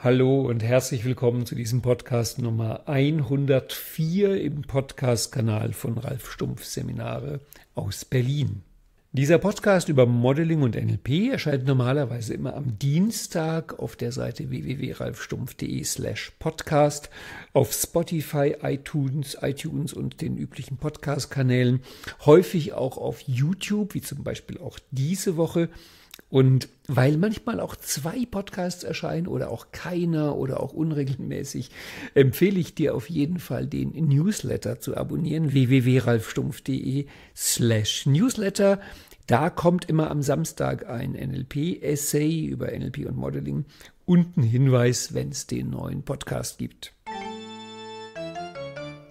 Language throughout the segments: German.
Hallo und herzlich willkommen zu diesem Podcast Nummer 104 im Podcast-Kanal von Ralf Stumpf Seminare aus Berlin. Dieser Podcast über Modeling und NLP erscheint normalerweise immer am Dienstag auf der Seite www.ralfstumpf.de slash podcast, auf Spotify, iTunes, iTunes und den üblichen Podcast-Kanälen, häufig auch auf YouTube, wie zum Beispiel auch diese Woche. Und weil manchmal auch zwei Podcasts erscheinen oder auch keiner oder auch unregelmäßig, empfehle ich dir auf jeden Fall, den Newsletter zu abonnieren, www.ralfstumpf.de slash Newsletter. Da kommt immer am Samstag ein NLP-Essay über NLP und Modeling und ein Hinweis, wenn es den neuen Podcast gibt.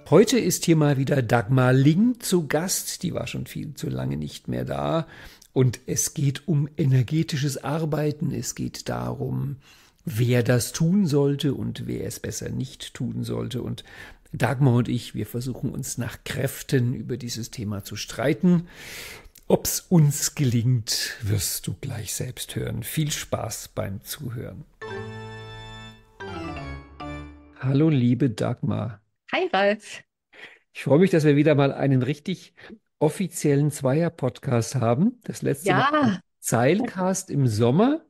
Heute ist hier mal wieder Dagmar Ling zu Gast. Die war schon viel zu lange nicht mehr da. Und es geht um energetisches Arbeiten, es geht darum, wer das tun sollte und wer es besser nicht tun sollte. Und Dagmar und ich, wir versuchen uns nach Kräften über dieses Thema zu streiten. Ob es uns gelingt, wirst du gleich selbst hören. Viel Spaß beim Zuhören. Hallo, liebe Dagmar. Hi, Ralf. Ich freue mich, dass wir wieder mal einen richtig offiziellen Zweier-Podcast haben. Das letzte ja. war Zeilcast im Sommer.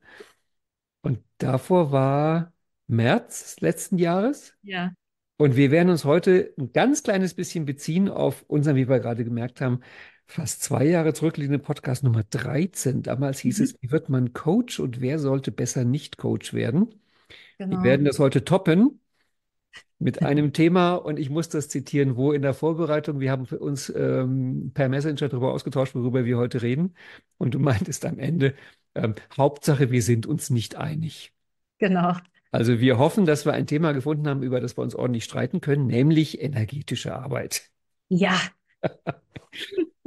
Und davor war März letzten Jahres. Ja. Und wir werden uns heute ein ganz kleines bisschen beziehen auf unseren, wie wir gerade gemerkt haben, fast zwei Jahre zurückliegenden Podcast Nummer 13. Damals hieß mhm. es, wie wird man Coach und wer sollte besser nicht Coach werden? Genau. Wir werden das heute toppen mit einem Thema und ich muss das zitieren, wo in der Vorbereitung, wir haben uns ähm, per Messenger darüber ausgetauscht, worüber wir heute reden. Und du meintest am Ende, ähm, Hauptsache, wir sind uns nicht einig. Genau. Also wir hoffen, dass wir ein Thema gefunden haben, über das wir uns ordentlich streiten können, nämlich energetische Arbeit. Ja.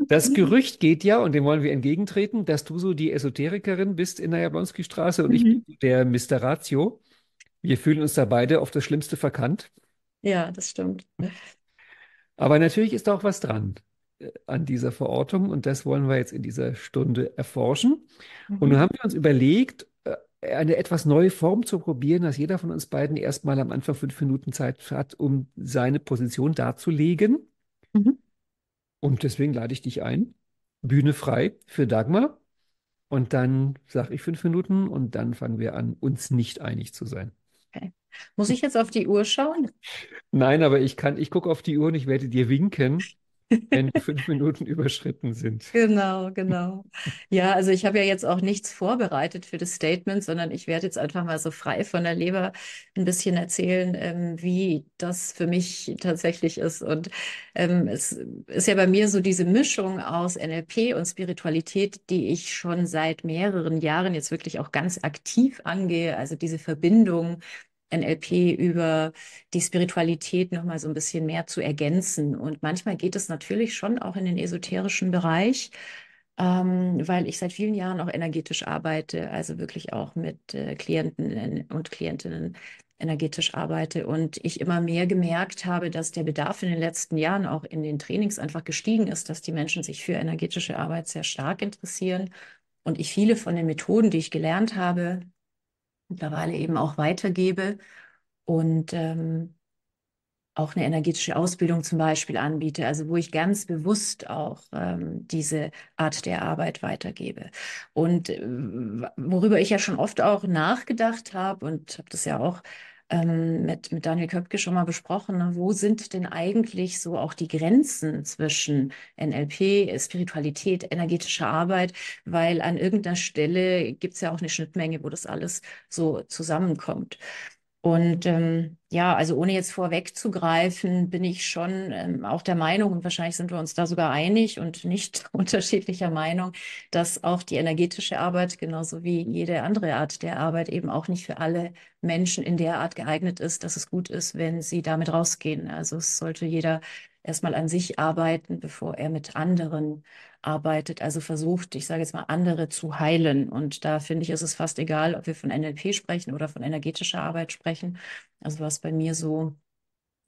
Das Gerücht geht ja, und dem wollen wir entgegentreten, dass du so die Esoterikerin bist in der Jablonski-Straße und mhm. ich bin der Mr. Ratio. Wir fühlen uns da beide auf das Schlimmste verkannt. Ja, das stimmt. Aber natürlich ist da auch was dran äh, an dieser Verortung und das wollen wir jetzt in dieser Stunde erforschen. Mhm. Und nun haben wir uns überlegt, äh, eine etwas neue Form zu probieren, dass jeder von uns beiden erstmal am Anfang fünf Minuten Zeit hat, um seine Position darzulegen. Mhm. Und deswegen lade ich dich ein. Bühne frei für Dagmar. Und dann sage ich fünf Minuten und dann fangen wir an, uns nicht einig zu sein. Okay. Muss ich jetzt auf die Uhr schauen? Nein, aber ich kann, ich gucke auf die Uhr und ich werde dir winken wenn die fünf Minuten überschritten sind. Genau, genau. Ja, also ich habe ja jetzt auch nichts vorbereitet für das Statement, sondern ich werde jetzt einfach mal so frei von der Leber ein bisschen erzählen, ähm, wie das für mich tatsächlich ist. Und ähm, es ist ja bei mir so diese Mischung aus NLP und Spiritualität, die ich schon seit mehreren Jahren jetzt wirklich auch ganz aktiv angehe. Also diese Verbindung NLP über die Spiritualität noch mal so ein bisschen mehr zu ergänzen. Und manchmal geht es natürlich schon auch in den esoterischen Bereich, ähm, weil ich seit vielen Jahren auch energetisch arbeite, also wirklich auch mit äh, Klienten und Klientinnen energetisch arbeite und ich immer mehr gemerkt habe, dass der Bedarf in den letzten Jahren auch in den Trainings einfach gestiegen ist, dass die Menschen sich für energetische Arbeit sehr stark interessieren und ich viele von den Methoden, die ich gelernt habe, mittlerweile eben auch weitergebe und ähm, auch eine energetische Ausbildung zum Beispiel anbiete, also wo ich ganz bewusst auch ähm, diese Art der Arbeit weitergebe. Und äh, worüber ich ja schon oft auch nachgedacht habe und habe das ja auch ähm, mit, mit Daniel Köpke schon mal besprochen. Ne? Wo sind denn eigentlich so auch die Grenzen zwischen NLP, Spiritualität, energetischer Arbeit? Weil an irgendeiner Stelle gibt es ja auch eine Schnittmenge, wo das alles so zusammenkommt. Und ähm, ja, also ohne jetzt vorwegzugreifen, bin ich schon ähm, auch der Meinung, und wahrscheinlich sind wir uns da sogar einig und nicht unterschiedlicher Meinung, dass auch die energetische Arbeit, genauso wie jede andere Art der Arbeit, eben auch nicht für alle Menschen in der Art geeignet ist, dass es gut ist, wenn sie damit rausgehen. Also es sollte jeder erstmal an sich arbeiten, bevor er mit anderen arbeitet, also versucht, ich sage jetzt mal, andere zu heilen. Und da finde ich, ist es fast egal, ob wir von NLP sprechen oder von energetischer Arbeit sprechen. Also was bei mir so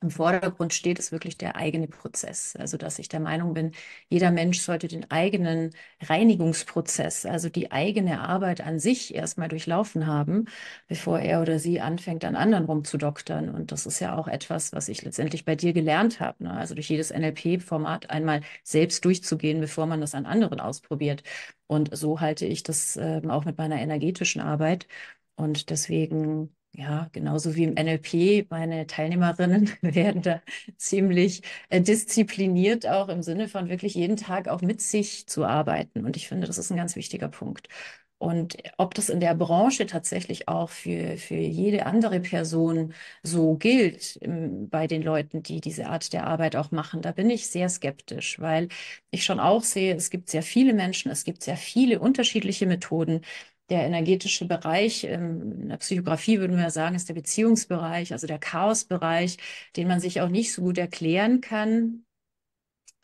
im Vordergrund steht, ist wirklich der eigene Prozess. Also, dass ich der Meinung bin, jeder Mensch sollte den eigenen Reinigungsprozess, also die eigene Arbeit an sich erstmal durchlaufen haben, bevor er oder sie anfängt, an anderen rumzudoktern. Und das ist ja auch etwas, was ich letztendlich bei dir gelernt habe. Ne? Also durch jedes NLP-Format einmal selbst durchzugehen, bevor man das an anderen ausprobiert. Und so halte ich das äh, auch mit meiner energetischen Arbeit. Und deswegen ja, genauso wie im NLP, meine Teilnehmerinnen werden da ziemlich äh, diszipliniert, auch im Sinne von wirklich jeden Tag auch mit sich zu arbeiten. Und ich finde, das ist ein ganz wichtiger Punkt. Und ob das in der Branche tatsächlich auch für, für jede andere Person so gilt ähm, bei den Leuten, die diese Art der Arbeit auch machen, da bin ich sehr skeptisch, weil ich schon auch sehe, es gibt sehr viele Menschen, es gibt sehr viele unterschiedliche Methoden der energetische Bereich, in der Psychografie würden wir sagen, ist der Beziehungsbereich, also der Chaosbereich, den man sich auch nicht so gut erklären kann.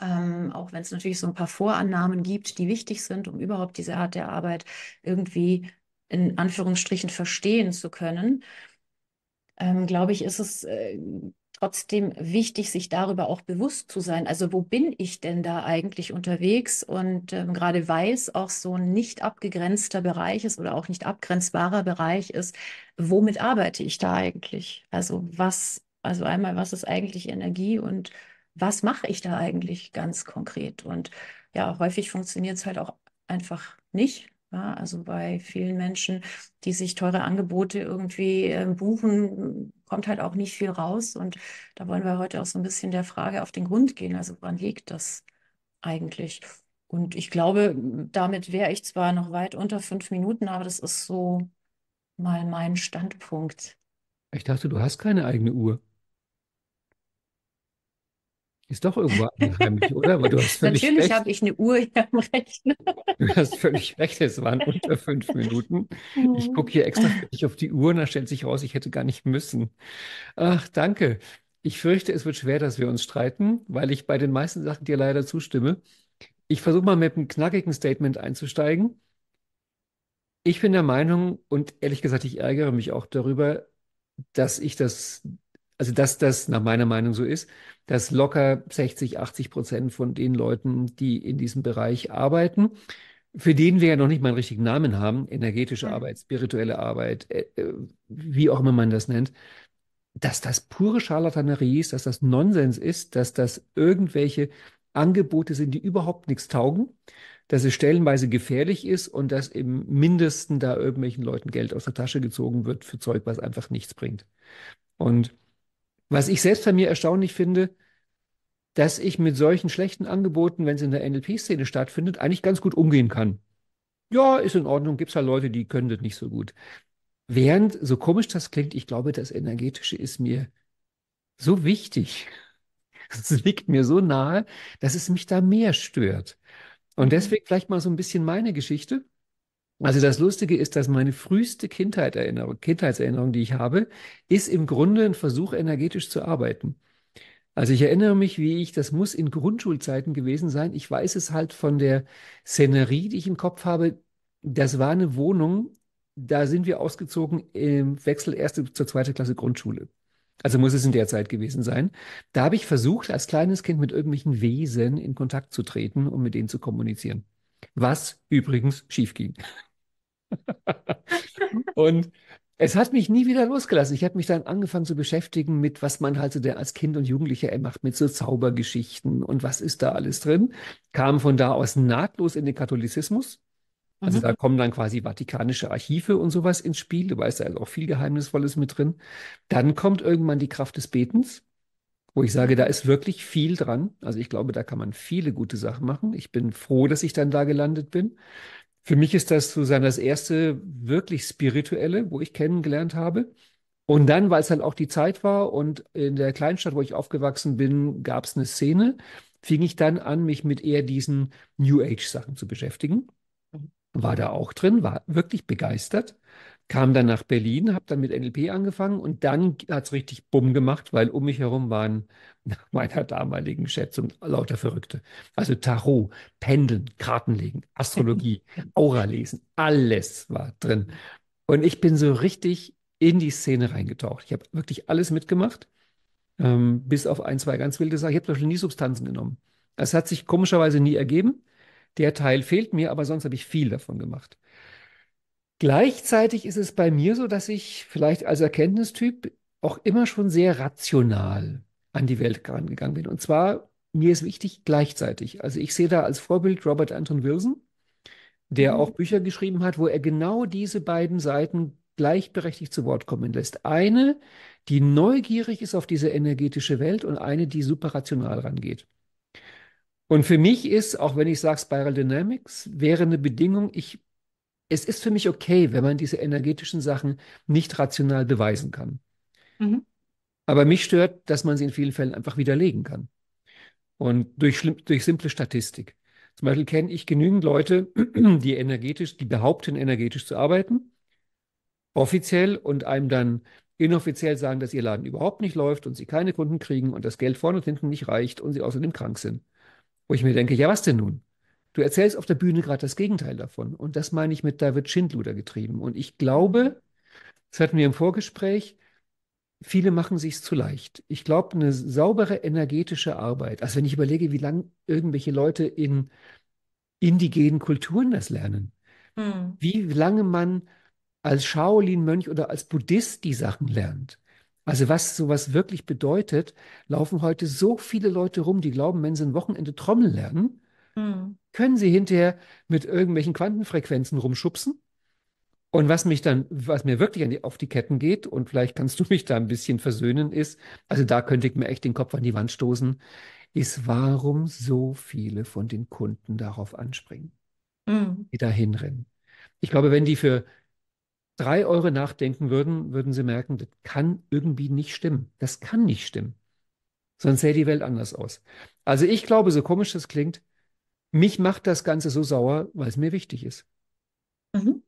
Ähm, auch wenn es natürlich so ein paar Vorannahmen gibt, die wichtig sind, um überhaupt diese Art der Arbeit irgendwie in Anführungsstrichen verstehen zu können, ähm, glaube ich, ist es äh, trotzdem wichtig, sich darüber auch bewusst zu sein. Also wo bin ich denn da eigentlich unterwegs? Und ähm, gerade weil es auch so ein nicht abgegrenzter Bereich ist oder auch nicht abgrenzbarer Bereich ist, womit arbeite ich da eigentlich? Also was, also einmal, was ist eigentlich Energie und was mache ich da eigentlich ganz konkret? Und ja, häufig funktioniert es halt auch einfach nicht. Ja, also bei vielen Menschen, die sich teure Angebote irgendwie äh, buchen, kommt halt auch nicht viel raus. Und da wollen wir heute auch so ein bisschen der Frage auf den Grund gehen. Also woran liegt das eigentlich? Und ich glaube, damit wäre ich zwar noch weit unter fünf Minuten, aber das ist so mal mein Standpunkt. Ich dachte, du hast keine eigene Uhr. Ist doch irgendwo heimlich, oder? Weil du hast völlig Natürlich habe ich eine Uhr hier am Rechner. du hast völlig recht, es waren unter fünf Minuten. Ich gucke hier extra auf die Uhr und da stellt sich raus, ich hätte gar nicht müssen. Ach, danke. Ich fürchte, es wird schwer, dass wir uns streiten, weil ich bei den meisten Sachen dir leider zustimme. Ich versuche mal mit einem knackigen Statement einzusteigen. Ich bin der Meinung, und ehrlich gesagt, ich ärgere mich auch darüber, dass ich das also dass das nach meiner Meinung so ist, dass locker 60, 80 Prozent von den Leuten, die in diesem Bereich arbeiten, für den wir ja noch nicht mal einen richtigen Namen haben, energetische ja. Arbeit, spirituelle Arbeit, äh, äh, wie auch immer man das nennt, dass das pure Scharlatanerie ist, dass das Nonsens ist, dass das irgendwelche Angebote sind, die überhaupt nichts taugen, dass es stellenweise gefährlich ist und dass im Mindesten da irgendwelchen Leuten Geld aus der Tasche gezogen wird für Zeug, was einfach nichts bringt. Und was ich selbst bei mir erstaunlich finde, dass ich mit solchen schlechten Angeboten, wenn es in der NLP-Szene stattfindet, eigentlich ganz gut umgehen kann. Ja, ist in Ordnung, gibt es halt Leute, die können das nicht so gut. Während, so komisch das klingt, ich glaube, das Energetische ist mir so wichtig. Es liegt mir so nahe, dass es mich da mehr stört. Und mhm. deswegen vielleicht mal so ein bisschen meine Geschichte. Also das Lustige ist, dass meine früheste Kindheitserinnerung, Kindheitserinnerung, die ich habe, ist im Grunde ein Versuch, energetisch zu arbeiten. Also ich erinnere mich, wie ich, das muss in Grundschulzeiten gewesen sein. Ich weiß es halt von der Szenerie, die ich im Kopf habe. Das war eine Wohnung, da sind wir ausgezogen im Wechsel erste zur zweite Klasse Grundschule. Also muss es in der Zeit gewesen sein. Da habe ich versucht, als kleines Kind mit irgendwelchen Wesen in Kontakt zu treten, um mit denen zu kommunizieren. Was übrigens schief ging. und es hat mich nie wieder losgelassen. Ich habe mich dann angefangen zu beschäftigen mit, was man halt so der als Kind und Jugendlicher macht, mit so Zaubergeschichten und was ist da alles drin. Kam von da aus nahtlos in den Katholizismus. Also mhm. da kommen dann quasi vatikanische Archive und sowas ins Spiel. Du weißt, da ist auch viel Geheimnisvolles mit drin. Dann kommt irgendwann die Kraft des Betens, wo ich sage, da ist wirklich viel dran. Also ich glaube, da kann man viele gute Sachen machen. Ich bin froh, dass ich dann da gelandet bin. Für mich ist das sozusagen das erste wirklich spirituelle, wo ich kennengelernt habe. Und dann, weil es dann halt auch die Zeit war und in der Kleinstadt, wo ich aufgewachsen bin, gab es eine Szene, fing ich dann an, mich mit eher diesen New Age Sachen zu beschäftigen. Mhm. War da auch drin, war wirklich begeistert kam dann nach Berlin, habe dann mit NLP angefangen und dann hat es richtig Bumm gemacht, weil um mich herum waren nach meiner damaligen Schätzung lauter Verrückte. Also Tarot, Pendeln, Kartenlegen, Astrologie, Aura lesen, alles war drin. Und ich bin so richtig in die Szene reingetaucht. Ich habe wirklich alles mitgemacht, ähm, bis auf ein, zwei ganz wilde Sachen. Ich habe zum Beispiel nie Substanzen genommen. Das hat sich komischerweise nie ergeben. Der Teil fehlt mir, aber sonst habe ich viel davon gemacht. Gleichzeitig ist es bei mir so, dass ich vielleicht als Erkenntnistyp auch immer schon sehr rational an die Welt rangegangen bin. Und zwar, mir ist wichtig, gleichzeitig. Also ich sehe da als Vorbild Robert Anton Wilson, der mhm. auch Bücher geschrieben hat, wo er genau diese beiden Seiten gleichberechtigt zu Wort kommen lässt. Eine, die neugierig ist auf diese energetische Welt und eine, die super rational rangeht. Und für mich ist, auch wenn ich sage Spiral Dynamics, wäre eine Bedingung, ich es ist für mich okay, wenn man diese energetischen Sachen nicht rational beweisen kann. Mhm. Aber mich stört, dass man sie in vielen Fällen einfach widerlegen kann. Und durch, durch simple Statistik. Zum Beispiel kenne ich genügend Leute, die energetisch, die behaupten, energetisch zu arbeiten, offiziell und einem dann inoffiziell sagen, dass ihr Laden überhaupt nicht läuft und sie keine Kunden kriegen und das Geld vorne und hinten nicht reicht und sie außerdem krank sind. Wo ich mir denke, ja, was denn nun? Du erzählst auf der Bühne gerade das Gegenteil davon. Und das meine ich mit, da wird Schindluder getrieben. Und ich glaube, das hatten wir im Vorgespräch, viele machen sich zu leicht. Ich glaube, eine saubere energetische Arbeit, also wenn ich überlege, wie lange irgendwelche Leute in indigenen Kulturen das lernen, hm. wie lange man als Shaolin-Mönch oder als Buddhist die Sachen lernt. Also was sowas wirklich bedeutet, laufen heute so viele Leute rum, die glauben, wenn sie ein Wochenende Trommel lernen, Mhm. Können sie hinterher mit irgendwelchen Quantenfrequenzen rumschubsen? Und was mich dann, was mir wirklich die, auf die Ketten geht, und vielleicht kannst du mich da ein bisschen versöhnen, ist, also da könnte ich mir echt den Kopf an die Wand stoßen, ist, warum so viele von den Kunden darauf anspringen, mhm. die da hinrennen. Ich glaube, wenn die für drei Euro nachdenken würden, würden sie merken, das kann irgendwie nicht stimmen. Das kann nicht stimmen. Sonst sähe die Welt anders aus. Also ich glaube, so komisch das klingt, mich macht das Ganze so sauer, weil es mir wichtig ist. Mhm.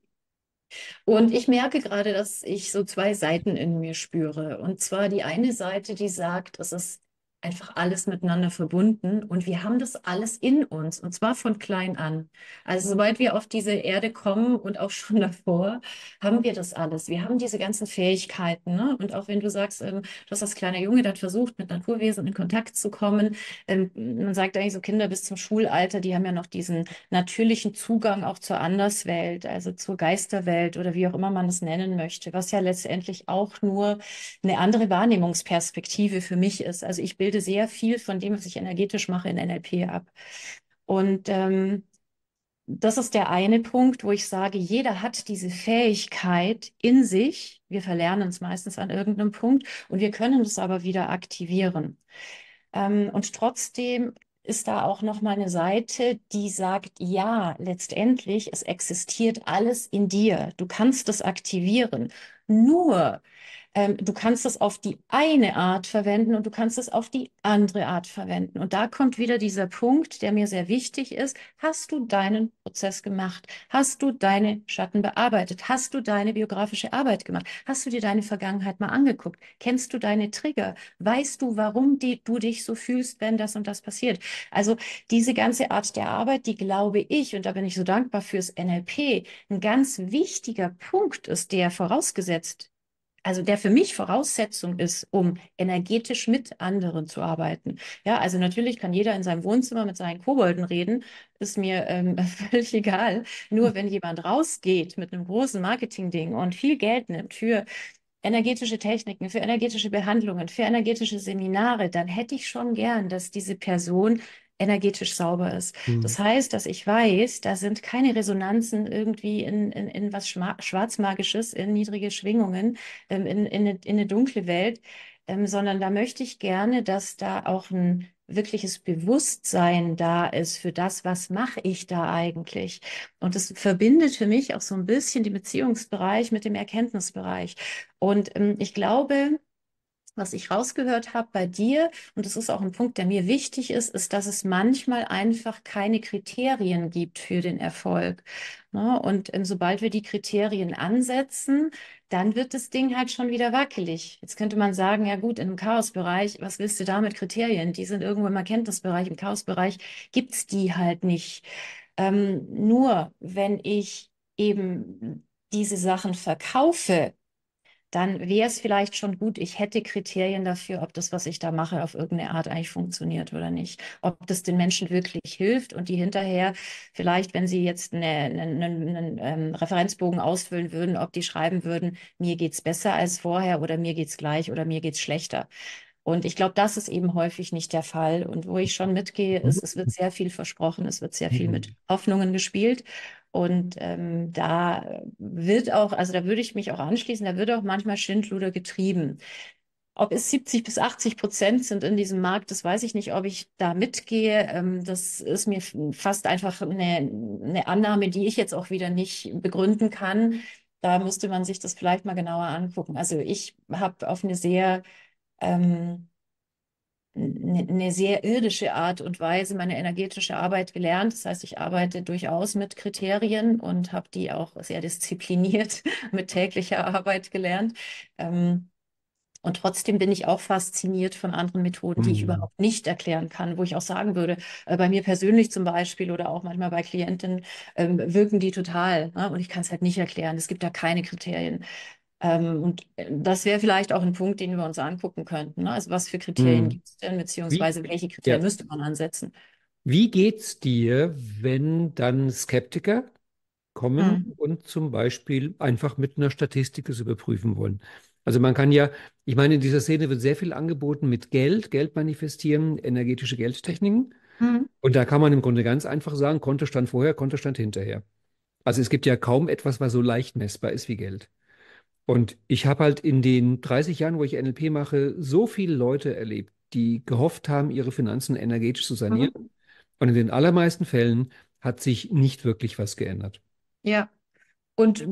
Und ich merke gerade, dass ich so zwei Seiten in mir spüre. Und zwar die eine Seite, die sagt, es ist einfach alles miteinander verbunden und wir haben das alles in uns und zwar von klein an. Also sobald wir auf diese Erde kommen und auch schon davor, haben wir das alles. Wir haben diese ganzen Fähigkeiten. Ne? Und auch wenn du sagst, ähm, du hast als kleiner Junge dann versucht, mit Naturwesen in Kontakt zu kommen, ähm, man sagt eigentlich so Kinder bis zum Schulalter, die haben ja noch diesen natürlichen Zugang auch zur Anderswelt, also zur Geisterwelt oder wie auch immer man es nennen möchte, was ja letztendlich auch nur eine andere Wahrnehmungsperspektive für mich ist. Also ich bilde bilde sehr viel von dem, was ich energetisch mache, in NLP ab. Und ähm, das ist der eine Punkt, wo ich sage, jeder hat diese Fähigkeit in sich. Wir verlernen es meistens an irgendeinem Punkt und wir können es aber wieder aktivieren. Ähm, und trotzdem ist da auch noch mal eine Seite, die sagt, ja, letztendlich, es existiert alles in dir. Du kannst es aktivieren. Nur ähm, du kannst es auf die eine Art verwenden und du kannst es auf die andere Art verwenden. Und da kommt wieder dieser Punkt, der mir sehr wichtig ist. Hast du deinen Prozess gemacht? Hast du deine Schatten bearbeitet? Hast du deine biografische Arbeit gemacht? Hast du dir deine Vergangenheit mal angeguckt? Kennst du deine Trigger? Weißt du, warum die, du dich so fühlst, wenn das und das passiert? Also diese ganze Art der Arbeit, die glaube ich, und da bin ich so dankbar fürs NLP, ein ganz wichtiger Punkt ist, der vorausgesetzt also der für mich Voraussetzung ist, um energetisch mit anderen zu arbeiten. Ja, also natürlich kann jeder in seinem Wohnzimmer mit seinen Kobolden reden, ist mir ähm, völlig egal. Nur hm. wenn jemand rausgeht mit einem großen Marketingding und viel Geld nimmt für energetische Techniken, für energetische Behandlungen, für energetische Seminare, dann hätte ich schon gern, dass diese Person energetisch sauber ist. Mhm. Das heißt, dass ich weiß, da sind keine Resonanzen irgendwie in, in, in was Schwarzmagisches, in niedrige Schwingungen, in, ähm, in, in eine, in eine dunkle Welt, ähm, sondern da möchte ich gerne, dass da auch ein wirkliches Bewusstsein da ist für das, was mache ich da eigentlich. Und das verbindet für mich auch so ein bisschen den Beziehungsbereich mit dem Erkenntnisbereich. Und ähm, ich glaube, was ich rausgehört habe bei dir, und das ist auch ein Punkt, der mir wichtig ist, ist, dass es manchmal einfach keine Kriterien gibt für den Erfolg. Ne? Und ähm, sobald wir die Kriterien ansetzen, dann wird das Ding halt schon wieder wackelig. Jetzt könnte man sagen, ja gut, in einem Chaosbereich, was willst du da mit Kriterien? Die sind irgendwo im Erkenntnisbereich, im Chaosbereich es die halt nicht. Ähm, nur wenn ich eben diese Sachen verkaufe, dann wäre es vielleicht schon gut, ich hätte Kriterien dafür, ob das, was ich da mache, auf irgendeine Art eigentlich funktioniert oder nicht. Ob das den Menschen wirklich hilft und die hinterher vielleicht, wenn sie jetzt ne, ne, ne, einen eine, eine, eine Referenzbogen ausfüllen würden, ob die schreiben würden, mir geht's besser als vorher oder mir geht's gleich oder mir geht's schlechter. Und ich glaube, das ist eben häufig nicht der Fall. Und wo ich schon mitgehe, mhm. ist, es wird sehr viel versprochen, es wird sehr viel mit mhm. Hoffnungen gespielt. Und ähm, da wird auch, also da würde ich mich auch anschließen, da wird auch manchmal Schindluder getrieben. Ob es 70 bis 80 Prozent sind in diesem Markt, das weiß ich nicht, ob ich da mitgehe. Ähm, das ist mir fast einfach eine, eine Annahme, die ich jetzt auch wieder nicht begründen kann. Da müsste man sich das vielleicht mal genauer angucken. Also ich habe auf eine sehr ähm, eine sehr irdische Art und Weise meine energetische Arbeit gelernt. Das heißt, ich arbeite durchaus mit Kriterien und habe die auch sehr diszipliniert mit täglicher Arbeit gelernt. Ähm, und trotzdem bin ich auch fasziniert von anderen Methoden, die ich mhm. überhaupt nicht erklären kann, wo ich auch sagen würde, äh, bei mir persönlich zum Beispiel oder auch manchmal bei Klientinnen ähm, wirken die total. Ne? Und ich kann es halt nicht erklären. Es gibt da keine Kriterien. Ähm, und äh, das wäre vielleicht auch ein Punkt, den wir uns angucken könnten. Ne? Also was für Kriterien hm. gibt es denn, beziehungsweise Wie, welche Kriterien ja. müsste man ansetzen? Wie geht es dir, wenn dann Skeptiker kommen hm. und zum Beispiel einfach mit einer Statistik es überprüfen wollen? Also man kann ja, ich meine, in dieser Szene wird sehr viel angeboten mit Geld, Geld manifestieren, energetische Geldtechniken. Hm. Und da kann man im Grunde ganz einfach sagen, Kontostand vorher, Kontostand hinterher. Also es gibt ja kaum etwas, was so leicht messbar ist wie Geld. Und ich habe halt in den 30 Jahren, wo ich NLP mache, so viele Leute erlebt, die gehofft haben, ihre Finanzen energetisch zu sanieren. Mhm. Und in den allermeisten Fällen hat sich nicht wirklich was geändert. Ja. Und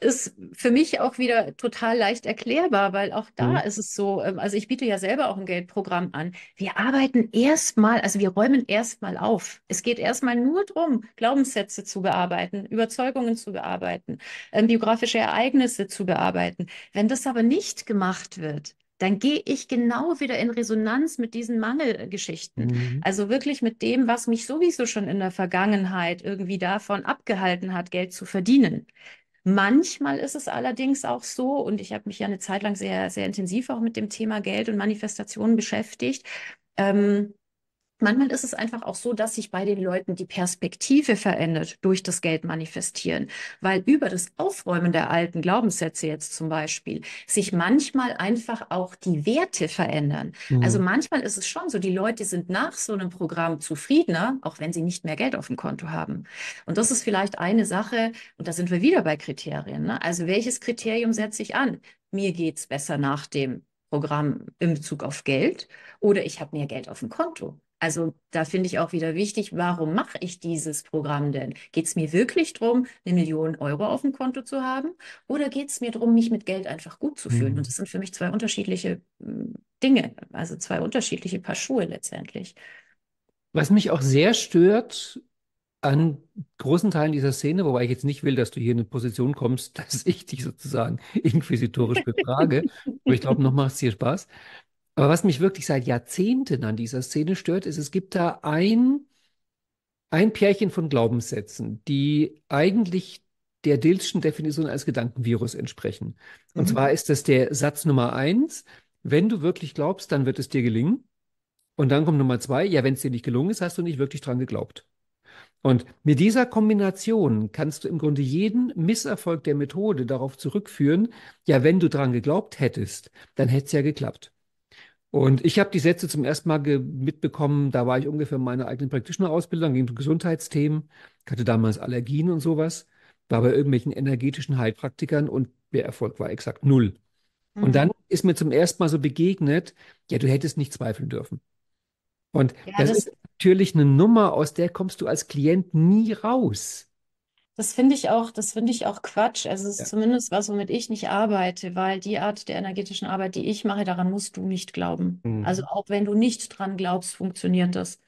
ist für mich auch wieder total leicht erklärbar, weil auch da mhm. ist es so, ähm, also ich biete ja selber auch ein Geldprogramm an. Wir arbeiten erstmal, also wir räumen erstmal auf. Es geht erstmal nur darum, Glaubenssätze zu bearbeiten, Überzeugungen zu bearbeiten, ähm, biografische Ereignisse zu bearbeiten. Wenn das aber nicht gemacht wird, dann gehe ich genau wieder in Resonanz mit diesen Mangelgeschichten. Mhm. Also wirklich mit dem, was mich sowieso schon in der Vergangenheit irgendwie davon abgehalten hat, Geld zu verdienen. Manchmal ist es allerdings auch so, und ich habe mich ja eine Zeit lang sehr, sehr intensiv auch mit dem Thema Geld und Manifestationen beschäftigt, ähm, Manchmal ist es einfach auch so, dass sich bei den Leuten die Perspektive verändert durch das Geld manifestieren, weil über das Aufräumen der alten Glaubenssätze jetzt zum Beispiel sich manchmal einfach auch die Werte verändern. Also mhm. Also manchmal ist es schon so, die Leute sind nach so einem Programm zufriedener, auch wenn sie nicht mehr Geld auf dem Konto haben. Und das ist vielleicht eine Sache, und da sind wir wieder bei Kriterien. Ne? Also welches Kriterium setze ich an? Mir geht's besser nach dem Programm in Bezug auf Geld oder ich habe mehr Geld auf dem Konto. Also da finde ich auch wieder wichtig, warum mache ich dieses Programm denn? Geht es mir wirklich darum, eine Million Euro auf dem Konto zu haben? Oder geht es mir darum, mich mit Geld einfach gut zu fühlen? Mhm. Und das sind für mich zwei unterschiedliche mm, Dinge, also zwei unterschiedliche Paar Schuhe letztendlich. Was mich auch sehr stört an großen Teilen dieser Szene, wobei ich jetzt nicht will, dass du hier in eine Position kommst, dass ich dich sozusagen inquisitorisch befrage. Aber ich glaube, noch macht es dir Spaß. Aber was mich wirklich seit Jahrzehnten an dieser Szene stört, ist, es gibt da ein, ein Pärchen von Glaubenssätzen, die eigentlich der Dilschen Definition als Gedankenvirus entsprechen. Und mhm. zwar ist das der Satz Nummer eins, wenn du wirklich glaubst, dann wird es dir gelingen. Und dann kommt Nummer zwei, ja, wenn es dir nicht gelungen ist, hast du nicht wirklich dran geglaubt. Und mit dieser Kombination kannst du im Grunde jeden Misserfolg der Methode darauf zurückführen, ja, wenn du dran geglaubt hättest, dann hätte es ja geklappt. Und ich habe die Sätze zum ersten Mal mitbekommen, da war ich ungefähr in meiner eigenen praktischen ausbildung ging um Gesundheitsthemen. Ich hatte damals Allergien und sowas, war bei irgendwelchen energetischen Heilpraktikern und der Erfolg war exakt null. Mhm. Und dann ist mir zum ersten Mal so begegnet, ja, du hättest nicht zweifeln dürfen. Und ja, das, das ist natürlich eine Nummer, aus der kommst du als Klient nie raus. Das finde ich auch, das finde ich auch Quatsch. Also es ist ja. zumindest was, womit ich nicht arbeite, weil die Art der energetischen Arbeit, die ich mache, daran musst du nicht glauben. Mhm. Also auch wenn du nicht dran glaubst, funktioniert das.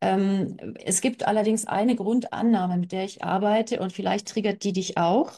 Ähm, es gibt allerdings eine Grundannahme, mit der ich arbeite und vielleicht triggert die dich auch,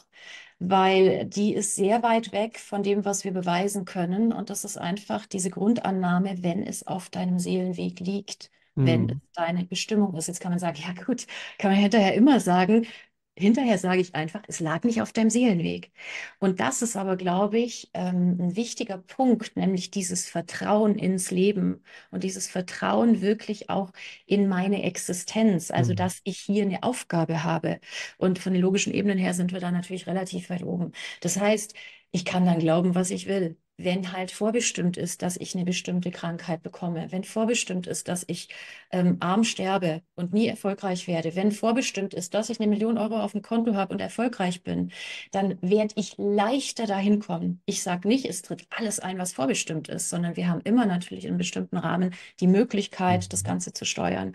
weil die ist sehr weit weg von dem, was wir beweisen können. Und das ist einfach diese Grundannahme, wenn es auf deinem Seelenweg liegt, mhm. wenn es deine Bestimmung ist. Jetzt kann man sagen, ja gut, kann man hinterher immer sagen, hinterher sage ich einfach, es lag nicht auf deinem Seelenweg. Und das ist aber, glaube ich, ähm, ein wichtiger Punkt, nämlich dieses Vertrauen ins Leben und dieses Vertrauen wirklich auch in meine Existenz, also mhm. dass ich hier eine Aufgabe habe. Und von den logischen Ebenen her sind wir da natürlich relativ weit oben. Das heißt, ich kann dann glauben, was ich will wenn halt vorbestimmt ist, dass ich eine bestimmte Krankheit bekomme, wenn vorbestimmt ist, dass ich ähm, arm sterbe und nie erfolgreich werde, wenn vorbestimmt ist, dass ich eine Million Euro auf dem Konto habe und erfolgreich bin, dann werde ich leichter dahin kommen. Ich sage nicht, es tritt alles ein, was vorbestimmt ist, sondern wir haben immer natürlich in bestimmten Rahmen die Möglichkeit, das mhm. Ganze zu steuern.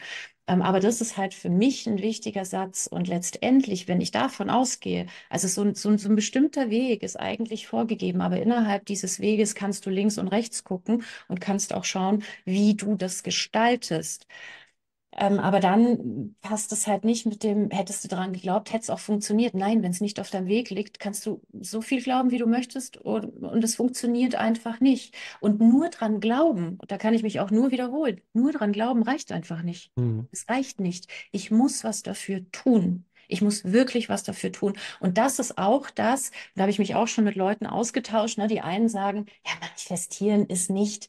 Ähm, aber das ist halt für mich ein wichtiger Satz. Und letztendlich, wenn ich davon ausgehe, also so, ein, so, ein, so ein bestimmter Weg ist eigentlich vorgegeben, aber innerhalb dieses Weges kannst du links und rechts gucken und kannst auch schauen, wie du das gestaltest. Ähm, aber dann passt es halt nicht mit dem, hättest du daran geglaubt, hätte es auch funktioniert. Nein, wenn es nicht auf deinem Weg liegt, kannst du so viel glauben, wie du möchtest und, und es funktioniert einfach nicht. Und nur dran glauben, da kann ich mich auch nur wiederholen, nur dran glauben reicht einfach nicht. Mhm. Es reicht nicht. Ich muss was dafür tun. Ich muss wirklich was dafür tun. Und das ist auch das, da habe ich mich auch schon mit Leuten ausgetauscht. Ne? Die einen sagen, ja, manifestieren ist nicht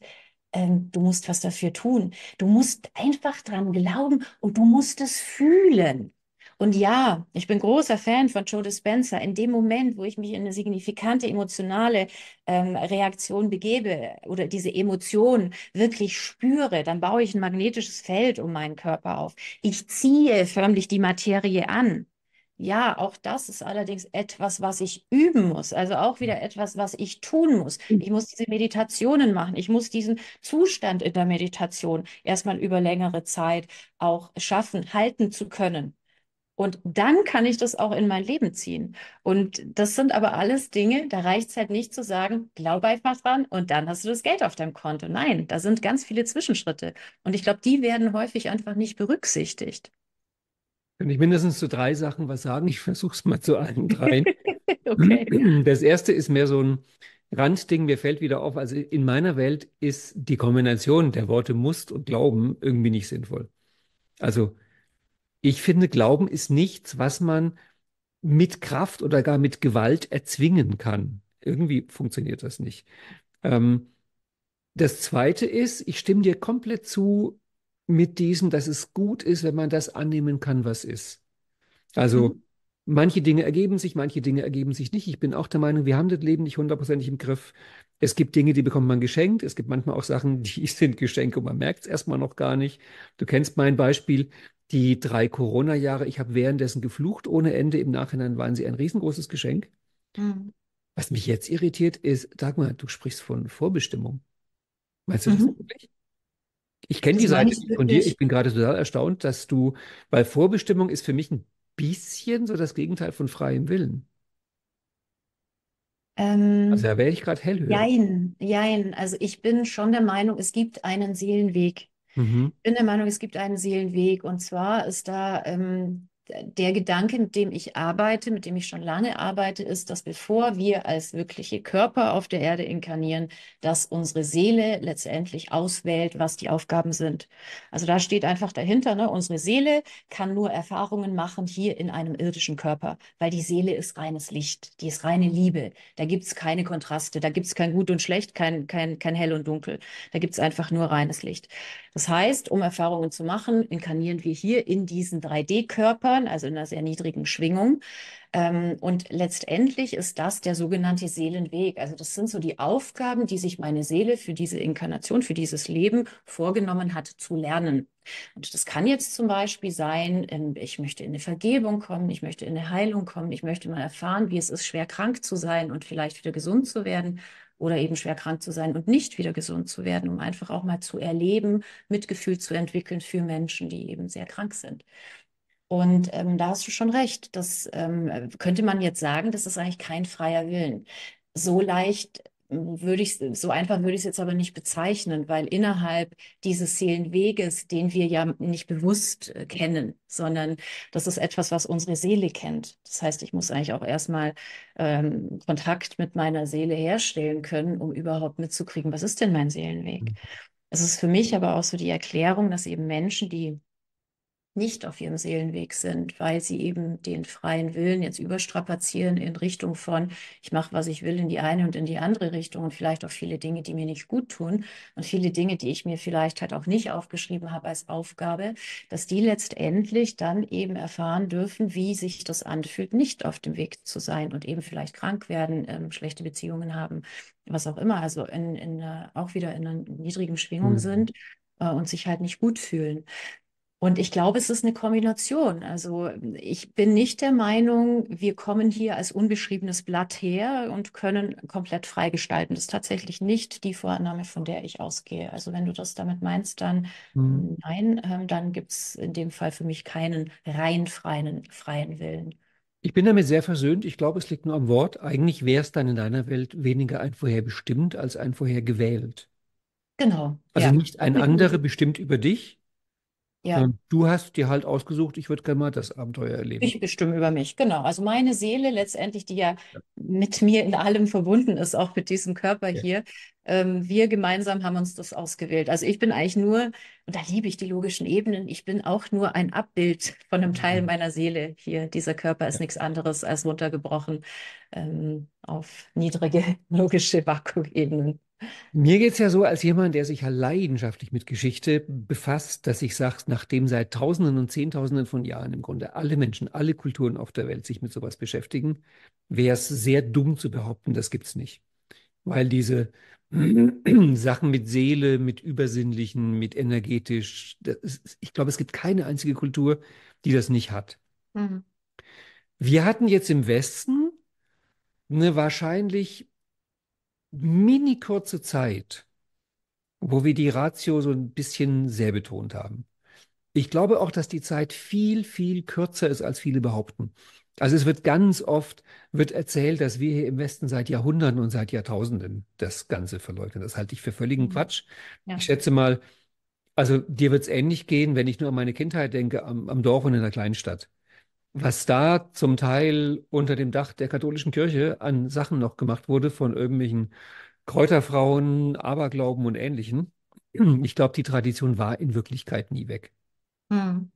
ähm, du musst was dafür tun. Du musst einfach dran glauben und du musst es fühlen. Und ja, ich bin großer Fan von Joe Dispenza. In dem Moment, wo ich mich in eine signifikante emotionale ähm, Reaktion begebe oder diese Emotion wirklich spüre, dann baue ich ein magnetisches Feld um meinen Körper auf. Ich ziehe förmlich die Materie an. Ja, auch das ist allerdings etwas, was ich üben muss. Also auch wieder etwas, was ich tun muss. Mhm. Ich muss diese Meditationen machen. Ich muss diesen Zustand in der Meditation erstmal über längere Zeit auch schaffen, halten zu können. Und dann kann ich das auch in mein Leben ziehen. Und das sind aber alles Dinge, da reicht es halt nicht zu sagen, glaube einfach dran und dann hast du das Geld auf deinem Konto. Nein, da sind ganz viele Zwischenschritte. Und ich glaube, die werden häufig einfach nicht berücksichtigt. Kann ich mindestens zu drei Sachen was sagen? Ich versuche es mal zu allen dreien. okay. Das erste ist mehr so ein Randding, mir fällt wieder auf. Also in meiner Welt ist die Kombination der Worte Must und Glauben irgendwie nicht sinnvoll. Also ich finde, Glauben ist nichts, was man mit Kraft oder gar mit Gewalt erzwingen kann. Irgendwie funktioniert das nicht. Ähm, das Zweite ist, ich stimme dir komplett zu, mit diesem, dass es gut ist, wenn man das annehmen kann, was ist. Mhm. Also mhm. manche Dinge ergeben sich, manche Dinge ergeben sich nicht. Ich bin auch der Meinung, wir haben das Leben nicht hundertprozentig im Griff. Es gibt Dinge, die bekommt man geschenkt. Es gibt manchmal auch Sachen, die sind Geschenke und man merkt es erstmal noch gar nicht. Du kennst mein Beispiel, die drei Corona-Jahre. Ich habe währenddessen geflucht ohne Ende. Im Nachhinein waren sie ein riesengroßes Geschenk. Mhm. Was mich jetzt irritiert ist, sag mal, du sprichst von Vorbestimmung. Meinst du mhm. das wirklich? Ich kenne die Seite von dir. Ich bin gerade total erstaunt, dass du, weil Vorbestimmung ist für mich ein bisschen so das Gegenteil von freiem Willen. Ähm, also da wäre ich gerade hellhörig. Jein, jein. Also ich bin schon der Meinung, es gibt einen Seelenweg. Mhm. Ich bin der Meinung, es gibt einen Seelenweg. Und zwar ist da ähm, der Gedanke, mit dem ich arbeite, mit dem ich schon lange arbeite, ist, dass bevor wir als wirkliche Körper auf der Erde inkarnieren, dass unsere Seele letztendlich auswählt, was die Aufgaben sind. Also da steht einfach dahinter, ne? unsere Seele kann nur Erfahrungen machen hier in einem irdischen Körper, weil die Seele ist reines Licht, die ist reine Liebe. Da gibt es keine Kontraste, da gibt es kein Gut und Schlecht, kein, kein, kein Hell und Dunkel. Da gibt es einfach nur reines Licht. Das heißt, um Erfahrungen zu machen, inkarnieren wir hier in diesen 3D-Körpern Schwingungen, also in einer sehr niedrigen Schwingung. Ähm, und letztendlich ist das der sogenannte Seelenweg. Also das sind so die Aufgaben, die sich meine Seele für diese Inkarnation, für dieses Leben vorgenommen hat zu lernen. Und das kann jetzt zum Beispiel sein, ähm, ich möchte in eine Vergebung kommen, ich möchte in eine Heilung kommen, ich möchte mal erfahren, wie es ist, schwer krank zu sein und vielleicht wieder gesund zu werden oder eben schwer krank zu sein und nicht wieder gesund zu werden, um einfach auch mal zu erleben, Mitgefühl zu entwickeln für Menschen, die eben sehr krank sind. Und ähm, da hast du schon recht. Das ähm, könnte man jetzt sagen, das ist eigentlich kein freier Willen. So leicht ähm, würde ich so einfach würde ich es jetzt aber nicht bezeichnen, weil innerhalb dieses Seelenweges, den wir ja nicht bewusst äh, kennen, sondern das ist etwas, was unsere Seele kennt. Das heißt, ich muss eigentlich auch erstmal ähm, Kontakt mit meiner Seele herstellen können, um überhaupt mitzukriegen, was ist denn mein Seelenweg. Mhm. Es ist für mich aber auch so die Erklärung, dass eben Menschen, die nicht auf ihrem Seelenweg sind, weil sie eben den freien Willen jetzt überstrapazieren in Richtung von, ich mache, was ich will, in die eine und in die andere Richtung und vielleicht auch viele Dinge, die mir nicht gut tun und viele Dinge, die ich mir vielleicht halt auch nicht aufgeschrieben habe als Aufgabe, dass die letztendlich dann eben erfahren dürfen, wie sich das anfühlt, nicht auf dem Weg zu sein und eben vielleicht krank werden, ähm, schlechte Beziehungen haben, was auch immer, also in, in, äh, auch wieder in einer niedrigen Schwingung mhm. sind äh, und sich halt nicht gut fühlen. Und ich glaube, es ist eine Kombination. Also ich bin nicht der Meinung, wir kommen hier als unbeschriebenes Blatt her und können komplett frei gestalten. Das ist tatsächlich nicht die Vorannahme, von der ich ausgehe. Also wenn du das damit meinst, dann mhm. nein, ähm, dann gibt es in dem Fall für mich keinen rein freien, freien Willen. Ich bin damit sehr versöhnt. Ich glaube, es liegt nur am Wort. Eigentlich wäre es dann in deiner Welt weniger ein vorherbestimmt als ein vorhergewählt. Genau. Also ja. nicht ein anderer bestimmt über dich, ja. Ähm, du hast dir halt ausgesucht, ich würde gerne mal das Abenteuer erleben. Ich bestimme über mich, genau. Also meine Seele letztendlich, die ja, ja. mit mir in allem verbunden ist, auch mit diesem Körper ja. hier, ähm, wir gemeinsam haben uns das ausgewählt. Also ich bin eigentlich nur, und da liebe ich die logischen Ebenen, ich bin auch nur ein Abbild von einem Teil mhm. meiner Seele hier. Dieser Körper ist nichts anderes als runtergebrochen ähm, auf niedrige logische Vakuum-Ebenen. Mir geht es ja so, als jemand, der sich ja leidenschaftlich mit Geschichte befasst, dass ich sage, nachdem seit Tausenden und Zehntausenden von Jahren im Grunde alle Menschen, alle Kulturen auf der Welt sich mit sowas beschäftigen, wäre es sehr dumm zu behaupten, das gibt es nicht. Weil diese Sachen mit Seele, mit Übersinnlichen, mit energetisch, ist, ich glaube, es gibt keine einzige Kultur, die das nicht hat. Mhm. Wir hatten jetzt im Westen eine wahrscheinlich mini kurze Zeit, wo wir die Ratio so ein bisschen sehr betont haben. Ich glaube auch, dass die Zeit viel, viel kürzer ist, als viele behaupten. Also es wird ganz oft wird erzählt, dass wir hier im Westen seit Jahrhunderten und seit Jahrtausenden das Ganze verleugnen. Das halte ich für völligen mhm. Quatsch. Ja. Ich schätze mal, also dir wird es ähnlich gehen, wenn ich nur an meine Kindheit denke, am, am Dorf und in der Kleinstadt was da zum Teil unter dem Dach der katholischen Kirche an Sachen noch gemacht wurde von irgendwelchen Kräuterfrauen, Aberglauben und Ähnlichen. Ich glaube, die Tradition war in Wirklichkeit nie weg. Hm.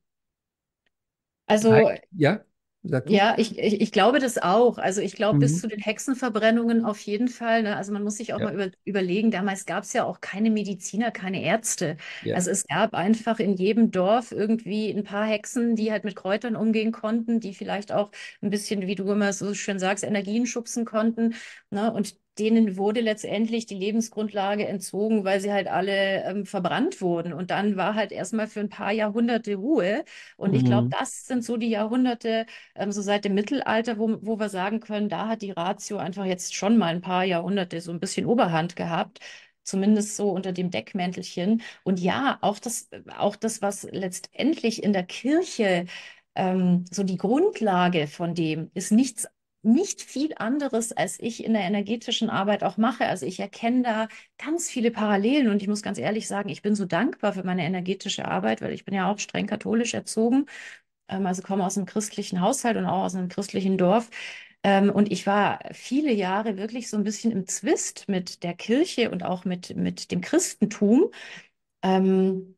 Also, ja. Sagt ja, ich, ich, ich, glaube das auch. Also ich glaube, mhm. bis zu den Hexenverbrennungen auf jeden Fall. Ne? Also man muss sich auch ja. mal über, überlegen, damals gab es ja auch keine Mediziner, keine Ärzte. Ja. Also es gab einfach in jedem Dorf irgendwie ein paar Hexen, die halt mit Kräutern umgehen konnten, die vielleicht auch ein bisschen, wie du immer so schön sagst, Energien schubsen konnten. Ne? Und denen wurde letztendlich die Lebensgrundlage entzogen, weil sie halt alle ähm, verbrannt wurden. Und dann war halt erstmal für ein paar Jahrhunderte Ruhe. Und mhm. ich glaube, das sind so die Jahrhunderte, ähm, so seit dem Mittelalter, wo, wo wir sagen können, da hat die Ratio einfach jetzt schon mal ein paar Jahrhunderte so ein bisschen Oberhand gehabt zumindest so unter dem Deckmäntelchen. Und ja, auch das, auch das, was letztendlich in der Kirche ähm, so die Grundlage von dem ist nichts nicht viel anderes, als ich in der energetischen Arbeit auch mache. Also ich erkenne da ganz viele Parallelen und ich muss ganz ehrlich sagen, ich bin so dankbar für meine energetische Arbeit, weil ich bin ja auch streng katholisch erzogen, ähm, also komme aus einem christlichen Haushalt und auch aus einem christlichen Dorf. Ähm, und ich war viele Jahre wirklich so ein bisschen im Zwist mit der Kirche und auch mit, mit dem Christentum. Ähm,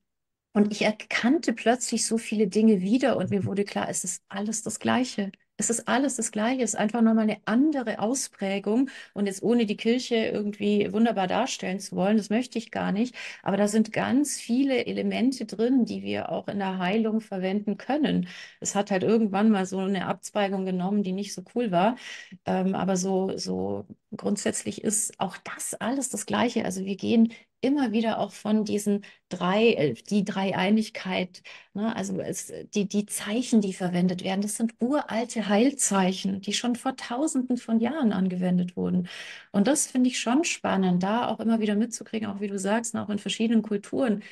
und ich erkannte plötzlich so viele Dinge wieder und mir wurde klar, es ist alles das Gleiche es ist alles das Gleiche, es ist einfach nochmal eine andere Ausprägung. Und jetzt ohne die Kirche irgendwie wunderbar darstellen zu wollen, das möchte ich gar nicht. Aber da sind ganz viele Elemente drin, die wir auch in der Heilung verwenden können. Es hat halt irgendwann mal so eine Abzweigung genommen, die nicht so cool war. Ähm, aber so, so grundsätzlich ist auch das alles das Gleiche. Also wir gehen immer wieder auch von diesen drei, äh, die Dreieinigkeit, ne? also es, die, die Zeichen, die verwendet werden, das sind uralte Heilzeichen, die schon vor Tausenden von Jahren angewendet wurden. Und das finde ich schon spannend, da auch immer wieder mitzukriegen, auch wie du sagst, auch in verschiedenen Kulturen.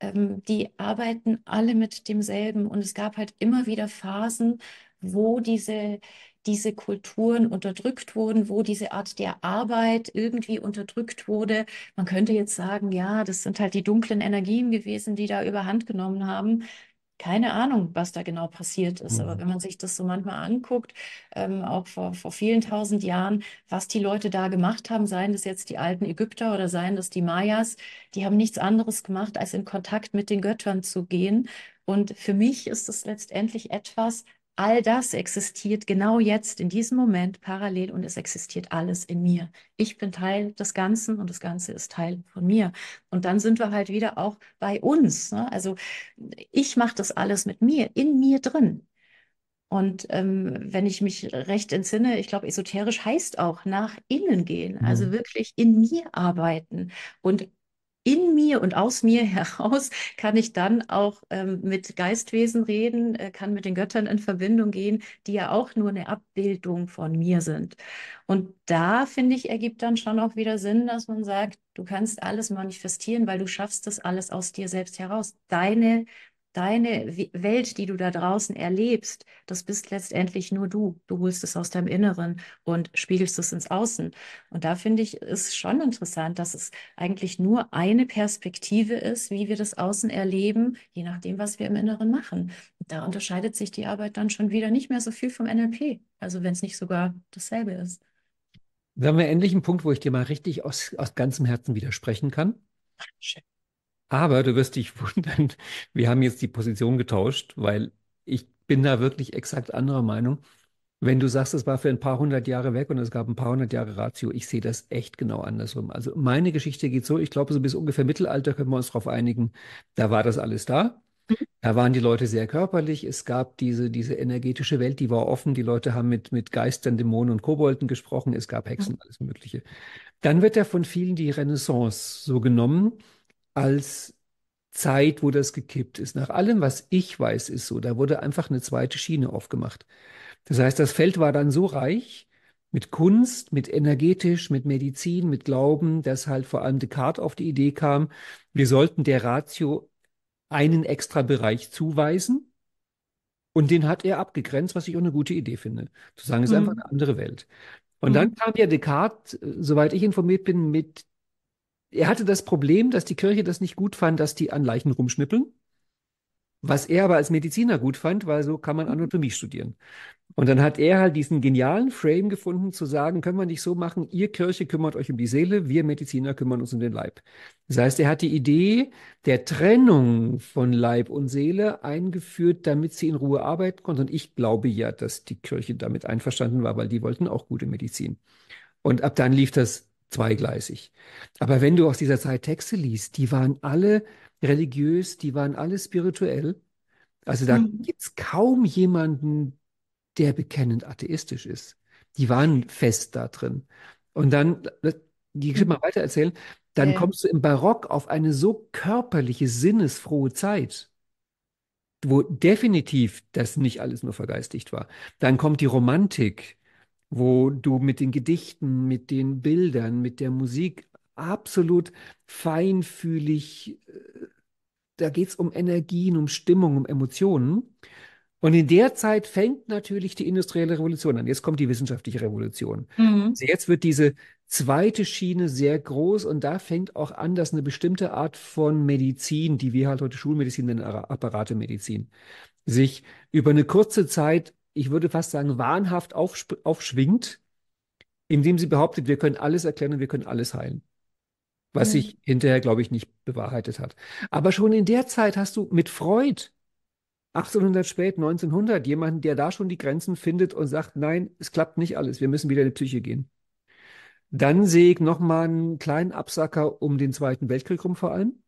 Ähm, die arbeiten alle mit demselben. Und es gab halt immer wieder Phasen, wo diese, diese Kulturen unterdrückt wurden, wo diese Art der Arbeit irgendwie unterdrückt wurde. Man könnte jetzt sagen, ja, das sind halt die dunklen Energien gewesen, die da überhand genommen haben keine Ahnung, was da genau passiert ist. Aber mhm. wenn man sich das so manchmal anguckt, ähm, auch vor, vor vielen tausend Jahren, was die Leute da gemacht haben, seien das jetzt die alten Ägypter oder seien das die Mayas, die haben nichts anderes gemacht, als in Kontakt mit den Göttern zu gehen. Und für mich ist es letztendlich etwas, All das existiert genau jetzt, in diesem Moment, parallel und es existiert alles in mir. Ich bin Teil des Ganzen und das Ganze ist Teil von mir. Und dann sind wir halt wieder auch bei uns. Ne? Also ich mache das alles mit mir, in mir drin. Und ähm, wenn ich mich recht entsinne, ich glaube, esoterisch heißt auch nach innen gehen, also mhm. wirklich in mir arbeiten und in mir und aus mir heraus kann ich dann auch ähm, mit Geistwesen reden, äh, kann mit den Göttern in Verbindung gehen, die ja auch nur eine Abbildung von mir sind. Und da, finde ich, ergibt dann schon auch wieder Sinn, dass man sagt, du kannst alles manifestieren, weil du schaffst das alles aus dir selbst heraus. Deine deine Welt, die du da draußen erlebst, das bist letztendlich nur du. Du holst es aus deinem Inneren und spiegelst es ins Außen. Und da finde ich es schon interessant, dass es eigentlich nur eine Perspektive ist, wie wir das Außen erleben, je nachdem, was wir im Inneren machen. Da unterscheidet sich die Arbeit dann schon wieder nicht mehr so viel vom NLP, also wenn es nicht sogar dasselbe ist. Wir haben wir endlich einen Punkt, wo ich dir mal richtig aus, aus ganzem Herzen widersprechen kann. Schön. Aber du wirst dich wundern, wir haben jetzt die Position getauscht, weil ich bin da wirklich exakt anderer Meinung. Wenn du sagst, es war für ein paar hundert Jahre weg und es gab ein paar hundert Jahre Ratio, ich sehe das echt genau andersrum. Also meine Geschichte geht so, ich glaube, so bis ungefähr Mittelalter können wir uns darauf einigen, da war das alles da. Da waren die Leute sehr körperlich. Es gab diese, diese energetische Welt, die war offen. Die Leute haben mit, mit Geistern, Dämonen und Kobolden gesprochen. Es gab Hexen, mhm. alles Mögliche. Dann wird ja von vielen die Renaissance so genommen als Zeit, wo das gekippt ist. Nach allem, was ich weiß, ist so. Da wurde einfach eine zweite Schiene aufgemacht. Das heißt, das Feld war dann so reich mit Kunst, mit energetisch, mit Medizin, mit Glauben, dass halt vor allem Descartes auf die Idee kam, wir sollten der Ratio einen extra Bereich zuweisen. Und den hat er abgegrenzt, was ich auch eine gute Idee finde. Zu sagen, es ist mhm. einfach eine andere Welt. Und mhm. dann kam ja Descartes, äh, soweit ich informiert bin, mit er hatte das Problem, dass die Kirche das nicht gut fand, dass die an Leichen rumschnippeln. Was er aber als Mediziner gut fand, weil so kann man Anatomie studieren. Und dann hat er halt diesen genialen Frame gefunden, zu sagen, können wir nicht so machen, ihr Kirche kümmert euch um die Seele, wir Mediziner kümmern uns um den Leib. Das heißt, er hat die Idee der Trennung von Leib und Seele eingeführt, damit sie in Ruhe arbeiten konnten. Und ich glaube ja, dass die Kirche damit einverstanden war, weil die wollten auch gute Medizin. Und ab dann lief das zweigleisig. Aber wenn du aus dieser Zeit Texte liest, die waren alle religiös, die waren alle spirituell. Also da mhm. gibt es kaum jemanden, der bekennend atheistisch ist. Die waren fest da drin. Und dann, äh, die Geschichte mhm. mal weiter erzählen, dann ja. kommst du im Barock auf eine so körperliche, sinnesfrohe Zeit, wo definitiv das nicht alles nur vergeistigt war. Dann kommt die Romantik, wo du mit den Gedichten, mit den Bildern, mit der Musik absolut feinfühlig, äh, da geht es um Energien, um Stimmung, um Emotionen. Und in der Zeit fängt natürlich die industrielle Revolution an. Jetzt kommt die wissenschaftliche Revolution. Mhm. Also jetzt wird diese zweite Schiene sehr groß und da fängt auch an, dass eine bestimmte Art von Medizin, die wir halt heute Schulmedizin nennen, Apparatemedizin, sich über eine kurze Zeit ich würde fast sagen, wahnhaft aufschwingt, indem sie behauptet, wir können alles erklären und wir können alles heilen. Was mhm. sich hinterher, glaube ich, nicht bewahrheitet hat. Aber schon in der Zeit hast du mit Freud 1800 spät, 1900 jemanden, der da schon die Grenzen findet und sagt, nein, es klappt nicht alles, wir müssen wieder in die Psyche gehen. Dann sehe ich nochmal einen kleinen Absacker um den Zweiten Weltkrieg rum vor allem,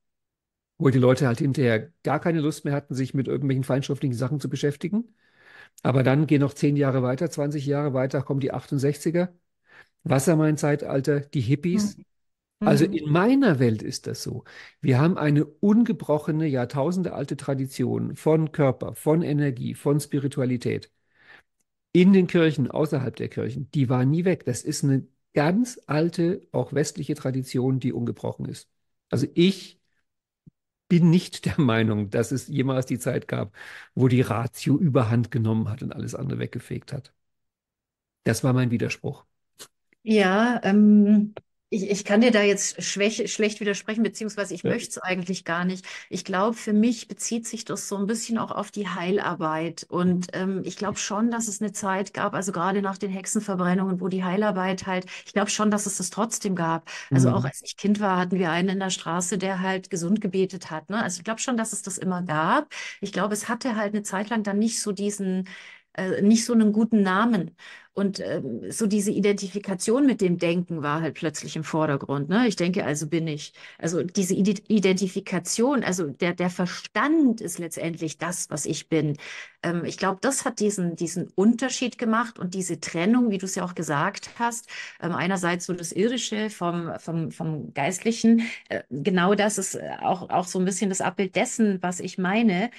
wo die Leute halt hinterher gar keine Lust mehr hatten, sich mit irgendwelchen feinstofflichen Sachen zu beschäftigen. Aber dann gehen noch zehn Jahre weiter, 20 Jahre weiter, kommen die 68er, Wassermain-Zeitalter, die Hippies. Mhm. Also mhm. in meiner Welt ist das so. Wir haben eine ungebrochene, jahrtausendealte Tradition von Körper, von Energie, von Spiritualität. In den Kirchen, außerhalb der Kirchen, die war nie weg. Das ist eine ganz alte, auch westliche Tradition, die ungebrochen ist. Also ich bin nicht der Meinung, dass es jemals die Zeit gab, wo die Ratio überhand genommen hat und alles andere weggefegt hat. Das war mein Widerspruch. Ja, ähm, ich, ich kann dir da jetzt schwäch, schlecht widersprechen, beziehungsweise ich ja. möchte es eigentlich gar nicht. Ich glaube, für mich bezieht sich das so ein bisschen auch auf die Heilarbeit. Und ähm, ich glaube schon, dass es eine Zeit gab, also gerade nach den Hexenverbrennungen, wo die Heilarbeit halt, ich glaube schon, dass es das trotzdem gab. Also mhm. auch als ich Kind war, hatten wir einen in der Straße, der halt gesund gebetet hat. Ne? Also ich glaube schon, dass es das immer gab. Ich glaube, es hatte halt eine Zeit lang dann nicht so diesen, äh, nicht so einen guten Namen. Und ähm, so diese Identifikation mit dem Denken war halt plötzlich im Vordergrund. Ne? Ich denke, also bin ich. Also diese Identifikation, also der, der Verstand ist letztendlich das, was ich bin. Ähm, ich glaube, das hat diesen, diesen Unterschied gemacht und diese Trennung, wie du es ja auch gesagt hast, ähm, einerseits so das Irdische vom, vom, vom Geistlichen, äh, genau das ist äh, auch, auch so ein bisschen das Abbild dessen, was ich meine.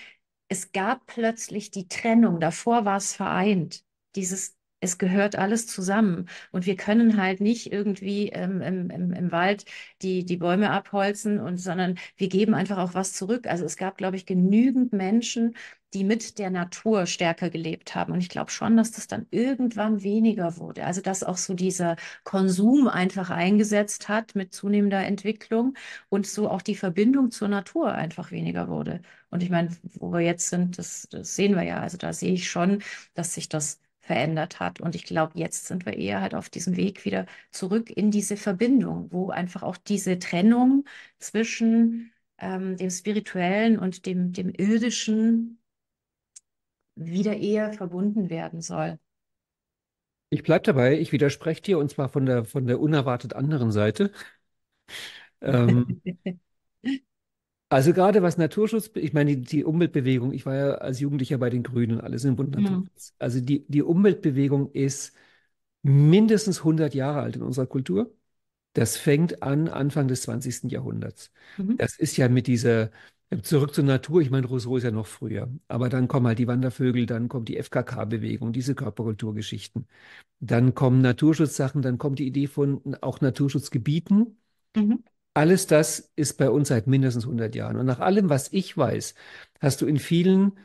Es gab plötzlich die Trennung. Davor war es vereint. Dieses es gehört alles zusammen. Und wir können halt nicht irgendwie ähm, im, im, im, Wald die, die Bäume abholzen, und, sondern wir geben einfach auch was zurück. Also es gab, glaube ich, genügend Menschen, die mit der Natur stärker gelebt haben. Und ich glaube schon, dass das dann irgendwann weniger wurde. Also dass auch so dieser Konsum einfach eingesetzt hat mit zunehmender Entwicklung und so auch die Verbindung zur Natur einfach weniger wurde. Und ich meine, wo wir jetzt sind, das, das sehen wir ja. Also da sehe ich schon, dass sich das verändert hat. Und ich glaube, jetzt sind wir eher halt auf diesem Weg wieder zurück in diese Verbindung, wo einfach auch diese Trennung zwischen ähm, dem Spirituellen und dem, dem Irdischen wieder eher verbunden werden soll. Ich bleibe dabei, ich widerspreche dir und zwar von der, von der unerwartet anderen Seite. ähm, Also gerade was Naturschutz, ich meine, die, die, Umweltbewegung, ich war ja als Jugendlicher bei den Grünen und alles im Bund mhm. Naturschutz. Ja. Also die, die Umweltbewegung ist mindestens 100 Jahre alt in unserer Kultur. Das fängt an Anfang des 20. Jahrhunderts. Mhm. Das ist ja mit dieser Zurück zur Natur, ich meine, Rousseau ist ja noch früher, aber dann kommen halt die Wandervögel, dann kommt die FKK-Bewegung, diese Körperkulturgeschichten. Dann kommen Naturschutzsachen, dann kommt die Idee von auch Naturschutzgebieten. Mhm. Alles das ist bei uns seit mindestens 100 Jahren. Und nach allem, was ich weiß, hast du in vielen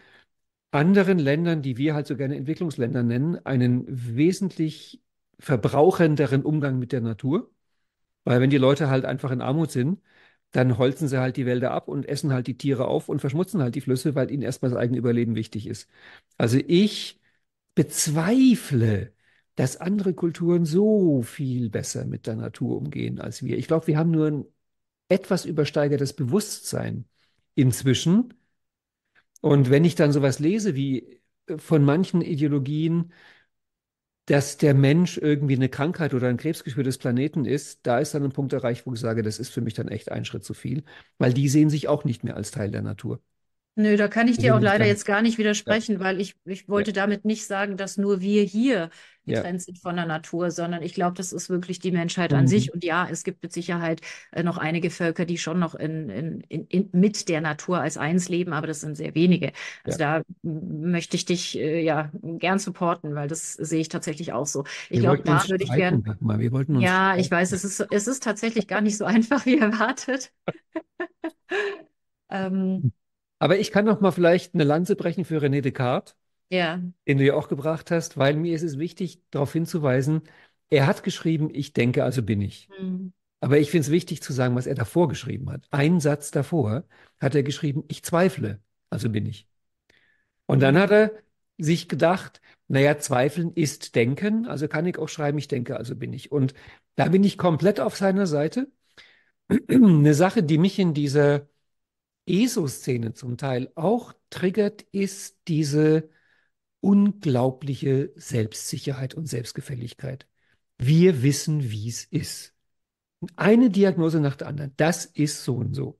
anderen Ländern, die wir halt so gerne Entwicklungsländer nennen, einen wesentlich verbrauchenderen Umgang mit der Natur. Weil wenn die Leute halt einfach in Armut sind, dann holzen sie halt die Wälder ab und essen halt die Tiere auf und verschmutzen halt die Flüsse, weil ihnen erstmal das eigene Überleben wichtig ist. Also ich bezweifle, dass andere Kulturen so viel besser mit der Natur umgehen als wir. Ich glaube, wir haben nur ein etwas übersteigertes Bewusstsein inzwischen. Und wenn ich dann sowas lese wie äh, von manchen Ideologien, dass der Mensch irgendwie eine Krankheit oder ein Krebsgeschwür des Planeten ist, da ist dann ein Punkt erreicht, wo ich sage, das ist für mich dann echt ein Schritt zu viel, weil die sehen sich auch nicht mehr als Teil der Natur. Nö, da kann ich dir auch leider jetzt gar nicht widersprechen, ja. weil ich, ich wollte ja. damit nicht sagen, dass nur wir hier getrennt ja. sind von der Natur, sondern ich glaube, das ist wirklich die Menschheit mhm. an sich. Und ja, es gibt mit Sicherheit äh, noch einige Völker, die schon noch in, in, in, mit der Natur als eins leben, aber das sind sehr wenige. Also da möchte ich dich äh, ja gern supporten, weil das sehe ich tatsächlich auch so. Ich glaube, da würde ich gerne. Wir wollten ja, ich weiß, es ist, es ist tatsächlich gar nicht so einfach wie erwartet. ähm, hm. Aber ich kann noch mal vielleicht eine Lanze brechen für René Descartes, ja. den du ja auch gebracht hast, weil mir ist es wichtig, darauf hinzuweisen, er hat geschrieben, ich denke, also bin ich. Mhm. Aber ich finde es wichtig zu sagen, was er davor geschrieben hat. Einen Satz davor hat er geschrieben, ich zweifle, also bin ich. Und dann hm. hat er sich gedacht, naja, zweifeln ist denken, also kann ich auch schreiben, ich denke, also bin ich. Und da bin ich komplett auf seiner Seite. Eine Sache, die mich in dieser ESO-Szene zum Teil auch triggert, ist diese unglaubliche Selbstsicherheit und Selbstgefälligkeit. Wir wissen, wie es ist. Eine Diagnose nach der anderen. Das ist so und so.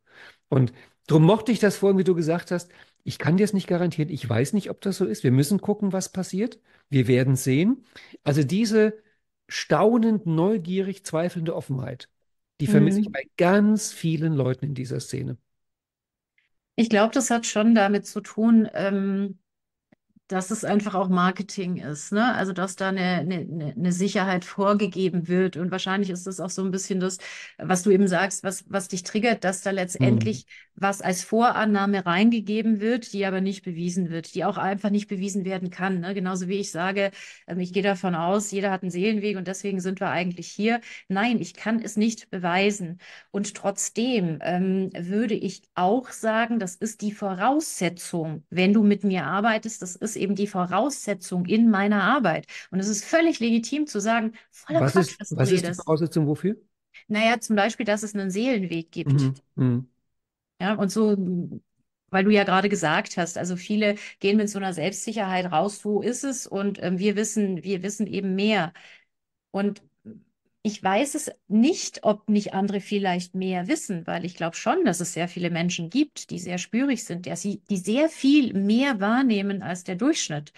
Und drum mochte ich das vorhin, wie du gesagt hast. Ich kann dir es nicht garantieren. Ich weiß nicht, ob das so ist. Wir müssen gucken, was passiert. Wir werden sehen. Also diese staunend, neugierig, zweifelnde Offenheit, die vermisse mhm. ich bei ganz vielen Leuten in dieser Szene. Ich glaube, das hat schon damit zu tun, ähm, dass es einfach auch Marketing ist, ne? Also dass da eine, eine, eine ne Sicherheit vorgegeben wird. Und wahrscheinlich ist das auch so ein bisschen das, was du eben sagst, was, was dich triggert, dass da letztendlich mhm. was als Vorannahme reingegeben wird, die aber nicht bewiesen wird, die auch einfach nicht bewiesen werden kann. Ne? Genauso wie ich sage, ähm, ich gehe davon aus, jeder hat einen Seelenweg und deswegen sind wir eigentlich hier. Nein, ich kann es nicht beweisen. Und trotzdem ähm, würde ich auch sagen, das ist die Voraussetzung, wenn du mit mir arbeitest, das ist eben die Voraussetzung in meiner Arbeit. Und es ist völlig legitim zu sagen, voller was Quatsch, ist, was ist die Voraussetzung wofür? Naja, zum Beispiel, dass es einen Seelenweg gibt. Mhm, mhm. Ja, und so weil du ja gerade gesagt hast, also viele gehen mit so einer Selbstsicherheit raus, wo ist es? Und ähm, wir wissen, wir wissen eben mehr. Und ich weiß es nicht, ob nicht andere vielleicht mehr wissen, weil ich glaube schon, dass es sehr viele Menschen gibt, die sehr spürig sind, die sehr viel mehr wahrnehmen als der Durchschnitt.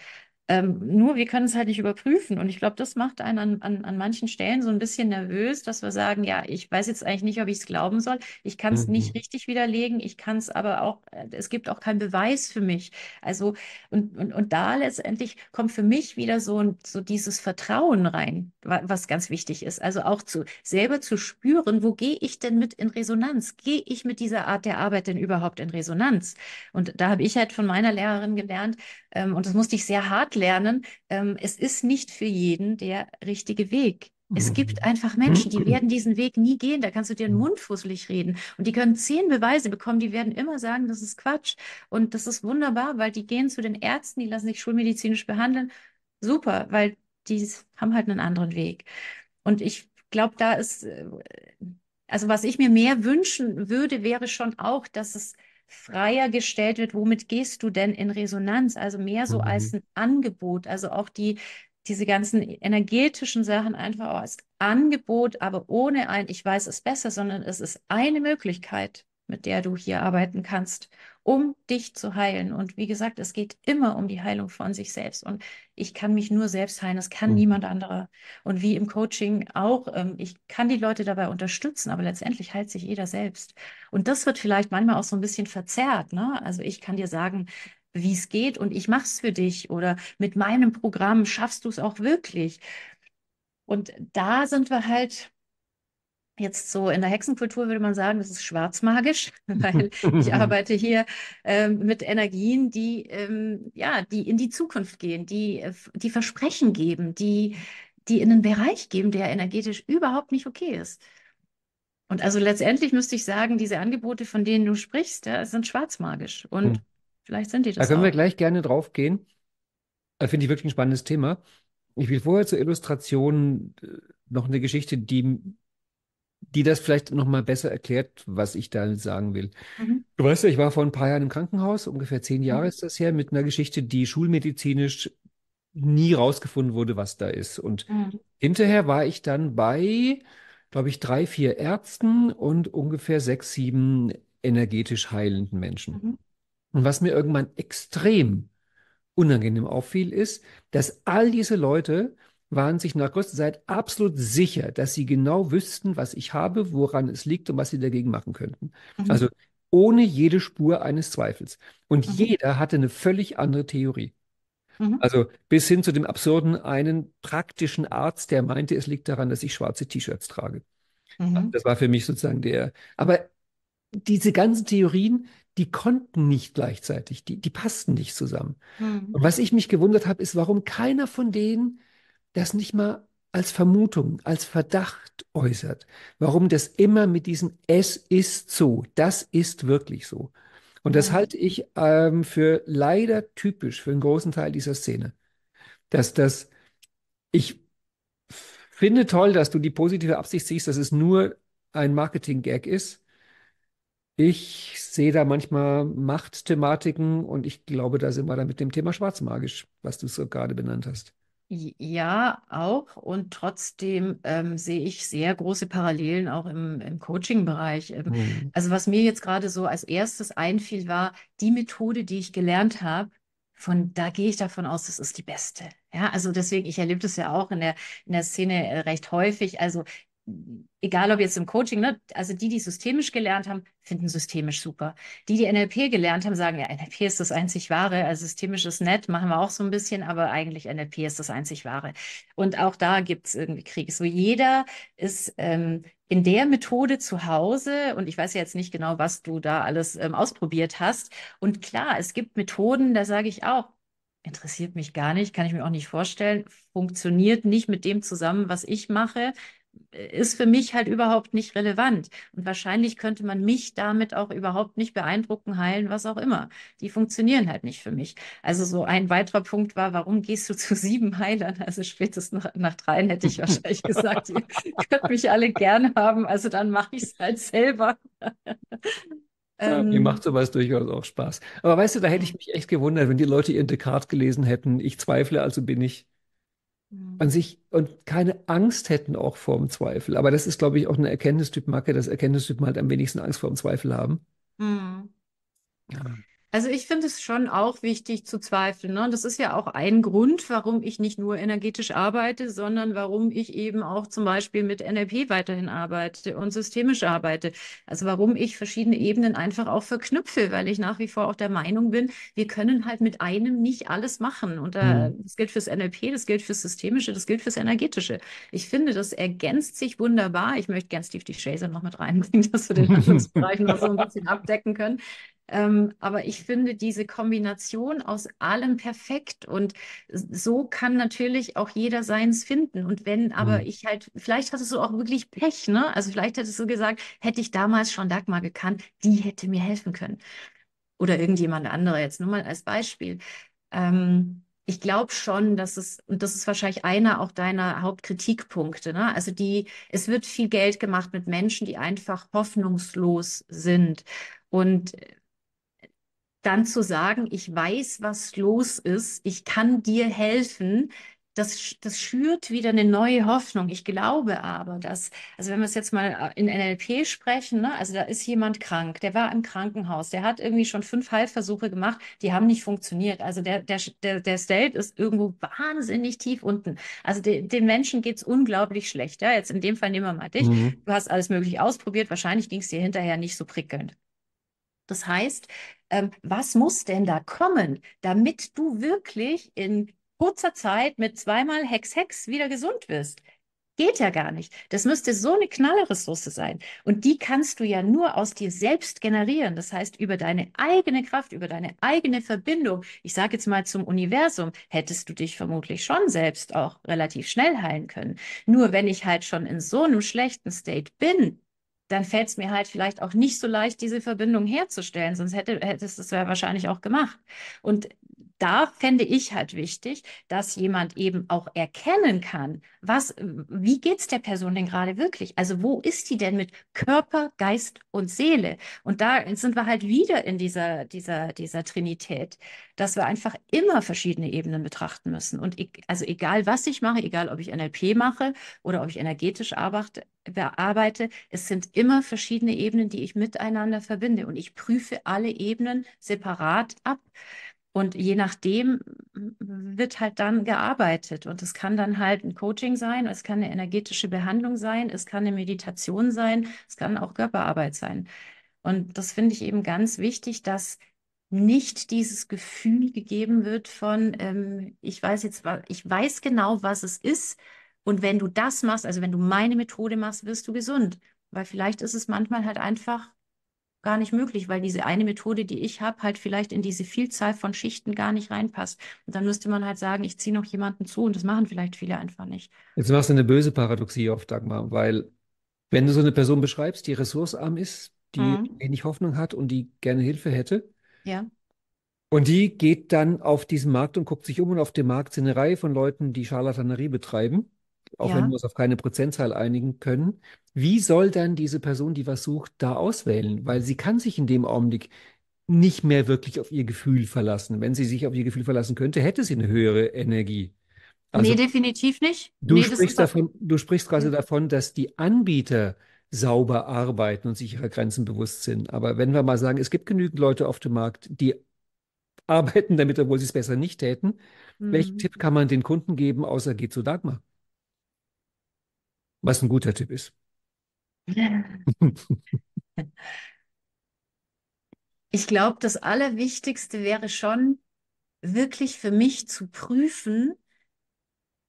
Ähm, nur wir können es halt nicht überprüfen. Und ich glaube, das macht einen an, an, an manchen Stellen so ein bisschen nervös, dass wir sagen, ja, ich weiß jetzt eigentlich nicht, ob ich es glauben soll. Ich kann es mhm. nicht richtig widerlegen. Ich kann es aber auch, äh, es gibt auch keinen Beweis für mich. Also, und, und, und da letztendlich kommt für mich wieder so, ein, so dieses Vertrauen rein, was ganz wichtig ist. Also auch zu, selber zu spüren, wo gehe ich denn mit in Resonanz? Gehe ich mit dieser Art der Arbeit denn überhaupt in Resonanz? Und da habe ich halt von meiner Lehrerin gelernt, ähm, und das musste ich sehr hart lernen, ähm, es ist nicht für jeden der richtige Weg. Es gibt mhm. einfach Menschen, die mhm. werden diesen Weg nie gehen. Da kannst du dir einen mhm. Mund fusselig reden. Und die können zehn Beweise bekommen. Die werden immer sagen, das ist Quatsch. Und das ist wunderbar, weil die gehen zu den Ärzten, die lassen sich schulmedizinisch behandeln. Super, weil die haben halt einen anderen Weg. Und ich glaube, da ist, äh, also was ich mir mehr wünschen würde, wäre schon auch, dass es freier gestellt wird, womit gehst du denn in Resonanz? Also mehr so mhm. als ein Angebot, also auch die diese ganzen energetischen Sachen einfach als Angebot, aber ohne ein, ich weiß es besser, sondern es ist eine Möglichkeit mit der du hier arbeiten kannst, um dich zu heilen. Und wie gesagt, es geht immer um die Heilung von sich selbst. Und ich kann mich nur selbst heilen, es kann mhm. niemand anderer. Und wie im Coaching auch, ähm, ich kann die Leute dabei unterstützen, aber letztendlich heilt sich jeder selbst. Und das wird vielleicht manchmal auch so ein bisschen verzerrt. Ne? Also ich kann dir sagen, wie es geht und ich mache es für dich oder mit meinem Programm schaffst du es auch wirklich. Und da sind wir halt Jetzt so in der Hexenkultur würde man sagen, das ist schwarzmagisch, weil ich arbeite hier ähm, mit Energien, die ähm, ja, die in die Zukunft gehen, die äh, die Versprechen geben, die die in einen Bereich geben, der energetisch überhaupt nicht okay ist. Und also letztendlich müsste ich sagen, diese Angebote, von denen du sprichst, ja, sind schwarzmagisch und hm. vielleicht sind die das. Da können auch. wir gleich gerne drauf gehen. Äh, finde ich wirklich ein spannendes Thema. Ich will vorher zur Illustration äh, noch eine Geschichte, die die das vielleicht nochmal besser erklärt, was ich da sagen will. Mhm. Du weißt ja, ich war vor ein paar Jahren im Krankenhaus, ungefähr zehn mhm. Jahre mhm. ist das her, mit einer Geschichte, die schulmedizinisch nie rausgefunden wurde, was da ist. Und mhm. hinterher war ich dann bei, glaube ich, drei, vier Ärzten und ungefähr sechs, sieben energetisch heilenden Menschen. Mhm. Und was mir irgendwann extrem unangenehm auffiel, ist, dass all diese Leute waren sich nach kurzer Zeit absolut sicher, dass sie genau wüssten, was ich habe, woran es liegt und was sie dagegen machen könnten. Mhm. Also ohne jede Spur eines Zweifels. Und mhm. jeder hatte eine völlig andere Theorie. Mhm. Also bis hin zu dem absurden einen praktischen Arzt, der meinte, es liegt daran, dass ich schwarze T-Shirts trage. Also das war für mich sozusagen der. Aber diese ganzen Theorien, die konnten nicht gleichzeitig, die, die passten nicht zusammen. Mhm. Und was ich mich gewundert habe, ist, warum keiner von denen das nicht mal als Vermutung, als Verdacht äußert, warum das immer mit diesem Es ist so, das ist wirklich so. Und das mhm. halte ich ähm, für leider typisch für einen großen Teil dieser Szene. Dass das, ich finde toll, dass du die positive Absicht siehst, dass es nur ein Marketing-Gag ist. Ich sehe da manchmal Machtthematiken und ich glaube, da sind wir dann mit dem Thema schwarzmagisch, was du so gerade benannt hast. Ja, auch. Und trotzdem ähm, sehe ich sehr große Parallelen auch im, im Coaching-Bereich. Ähm, mhm. Also was mir jetzt gerade so als erstes einfiel, war die Methode, die ich gelernt habe, von da gehe ich davon aus, das ist die beste. Ja, also deswegen, ich erlebe das ja auch in der, in der Szene äh, recht häufig. Also egal ob jetzt im Coaching, ne, also die, die systemisch gelernt haben, finden systemisch super. Die, die NLP gelernt haben, sagen, ja, NLP ist das einzig wahre, also systemisch ist nett, machen wir auch so ein bisschen, aber eigentlich NLP ist das einzig wahre. Und auch da gibt es irgendwie Krieg. So jeder ist ähm, in der Methode zu Hause und ich weiß ja jetzt nicht genau, was du da alles ähm, ausprobiert hast. Und klar, es gibt Methoden, da sage ich auch, interessiert mich gar nicht, kann ich mir auch nicht vorstellen, funktioniert nicht mit dem zusammen, was ich mache, ist für mich halt überhaupt nicht relevant. Und wahrscheinlich könnte man mich damit auch überhaupt nicht beeindrucken, heilen, was auch immer. Die funktionieren halt nicht für mich. Also so ein weiterer Punkt war, warum gehst du zu sieben Heilern? Also spätestens nach, nach dreien hätte ich wahrscheinlich gesagt, ihr könnt mich alle gern haben, also dann mache ich es halt selber. Ja, mir ähm. macht sowas durchaus auch Spaß. Aber weißt du, da hätte ich mich echt gewundert, wenn die Leute ihren Descartes gelesen hätten. Ich zweifle, also bin ich. Mhm. an sich und keine Angst hätten auch vor dem Zweifel. Aber das ist, glaube ich, auch eine Erkenntnistyp-Marke, dass Erkenntnistypen halt am wenigsten Angst vor dem Zweifel haben. Mhm. Ja. Also ich finde es schon auch wichtig zu zweifeln. Ne? Das ist ja auch ein Grund, warum ich nicht nur energetisch arbeite, sondern warum ich eben auch zum Beispiel mit NLP weiterhin arbeite und systemisch arbeite. Also warum ich verschiedene Ebenen einfach auch verknüpfe, weil ich nach wie vor auch der Meinung bin, wir können halt mit einem nicht alles machen. Und da, mhm. das gilt fürs NLP, das gilt fürs Systemische, das gilt fürs Energetische. Ich finde, das ergänzt sich wunderbar. Ich möchte gern Steve die Chaser noch mit reinbringen, dass wir den Anschlussbereich noch so ein bisschen abdecken können. Ähm, aber ich finde diese Kombination aus allem perfekt und so kann natürlich auch jeder seins finden. Und wenn aber mhm. ich halt, vielleicht hattest du auch wirklich Pech, ne? Also vielleicht hättest du gesagt, hätte ich damals schon Dagmar gekannt, die hätte mir helfen können. Oder irgendjemand andere jetzt nur mal als Beispiel. Ähm, ich glaube schon, dass es, und das ist wahrscheinlich einer auch deiner Hauptkritikpunkte, ne? Also die, es wird viel Geld gemacht mit Menschen, die einfach hoffnungslos sind. Und äh, dann zu sagen, ich weiß, was los ist, ich kann dir helfen, das, das schürt wieder eine neue Hoffnung. Ich glaube aber, dass, also wenn wir es jetzt mal äh, in NLP sprechen, ne, also da ist jemand krank, der war im Krankenhaus, der hat irgendwie schon fünf Heilversuche gemacht, die haben nicht funktioniert. Also der, der, der, der State ist irgendwo wahnsinnig tief unten. Also de, den Menschen geht es unglaublich schlecht. Ja? Jetzt in dem Fall nehmen wir mal dich. Mhm. Du hast alles möglich ausprobiert, wahrscheinlich ging es dir hinterher nicht so prickelnd. Das heißt, ähm, was muss denn da kommen, damit du wirklich in kurzer Zeit mit zweimal Hex Hex wieder gesund wirst? Geht ja gar nicht. Das müsste so eine Knallerressource sein. Und die kannst du ja nur aus dir selbst generieren. Das heißt, über deine eigene Kraft, über deine eigene Verbindung, ich sage jetzt mal zum Universum, hättest du dich vermutlich schon selbst auch relativ schnell heilen können. Nur wenn ich halt schon in so einem schlechten State bin, dann fällt es mir halt vielleicht auch nicht so leicht, diese Verbindung herzustellen, sonst hätte, hättest du es ja wahrscheinlich auch gemacht. Und da fände ich halt wichtig, dass jemand eben auch erkennen kann, was, wie geht's der Person denn gerade wirklich? Also wo ist die denn mit Körper, Geist und Seele? Und da sind wir halt wieder in dieser, dieser, dieser Trinität, dass wir einfach immer verschiedene Ebenen betrachten müssen. Und ich, e-, also egal, was ich mache, egal, ob ich NLP mache oder ob ich energetisch arbeite, bearbeite, es sind immer verschiedene Ebenen, die ich miteinander verbinde. Und ich prüfe alle Ebenen separat ab. Und je nachdem wird halt dann gearbeitet. Und es kann dann halt ein Coaching sein, es kann eine energetische Behandlung sein, es kann eine Meditation sein, es kann auch Körperarbeit sein. Und das finde ich eben ganz wichtig, dass nicht dieses Gefühl gegeben wird von, ähm, ich weiß jetzt, ich weiß genau, was es ist. Und wenn du das machst, also wenn du meine Methode machst, wirst du gesund. Weil vielleicht ist es manchmal halt einfach gar nicht möglich, weil diese eine Methode, die ich habe, halt vielleicht in diese Vielzahl von Schichten gar nicht reinpasst. Und dann müsste man halt sagen, ich ziehe noch jemanden zu und das machen vielleicht viele einfach nicht. Jetzt machst du eine böse Paradoxie auf Dagmar, weil wenn du so eine Person beschreibst, die ressourcearm ist, die mhm. wenig Hoffnung hat und die gerne Hilfe hätte, ja. Und die geht dann auf diesen Markt und guckt sich um und auf dem Markt sind eine Reihe von Leuten, die Scharlatanerie betreiben auch ja. wenn wir uns auf keine Prozentzahl einigen können, wie soll dann diese Person, die was sucht, da auswählen? Weil sie kann sich in dem Augenblick nicht mehr wirklich auf ihr Gefühl verlassen. Wenn sie sich auf ihr Gefühl verlassen könnte, hätte sie eine höhere Energie. Also, nee, definitiv nicht. Du, nee, sprichst davon, du sprichst gerade hm. davon, dass die Anbieter sauber arbeiten und sich ihrer Grenzen bewusst sind. Aber wenn wir mal sagen, es gibt genügend Leute auf dem Markt, die arbeiten damit, obwohl sie es besser nicht täten, mhm. welchen hm. Tipp kann man den Kunden geben, außer geh zu Dagmar? was ein guter Tipp ist. ich glaube, das Allerwichtigste wäre schon, wirklich für mich zu prüfen,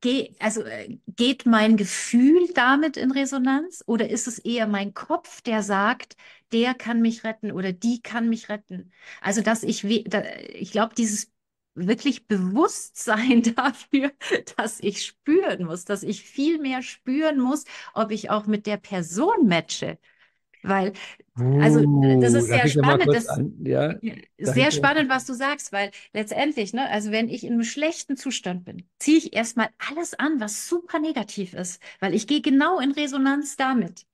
geh, also äh, geht mein Gefühl damit in Resonanz oder ist es eher mein Kopf, der sagt, der kann mich retten oder die kann mich retten? Also dass ich, ich glaube, dieses wirklich bewusst sein dafür, dass ich spüren muss, dass ich viel mehr spüren muss, ob ich auch mit der Person matche. Weil, also das uh, ist sehr spannend, das, ja, sehr spannend, was du sagst, weil letztendlich, ne, also wenn ich in einem schlechten Zustand bin, ziehe ich erstmal alles an, was super negativ ist, weil ich gehe genau in Resonanz damit.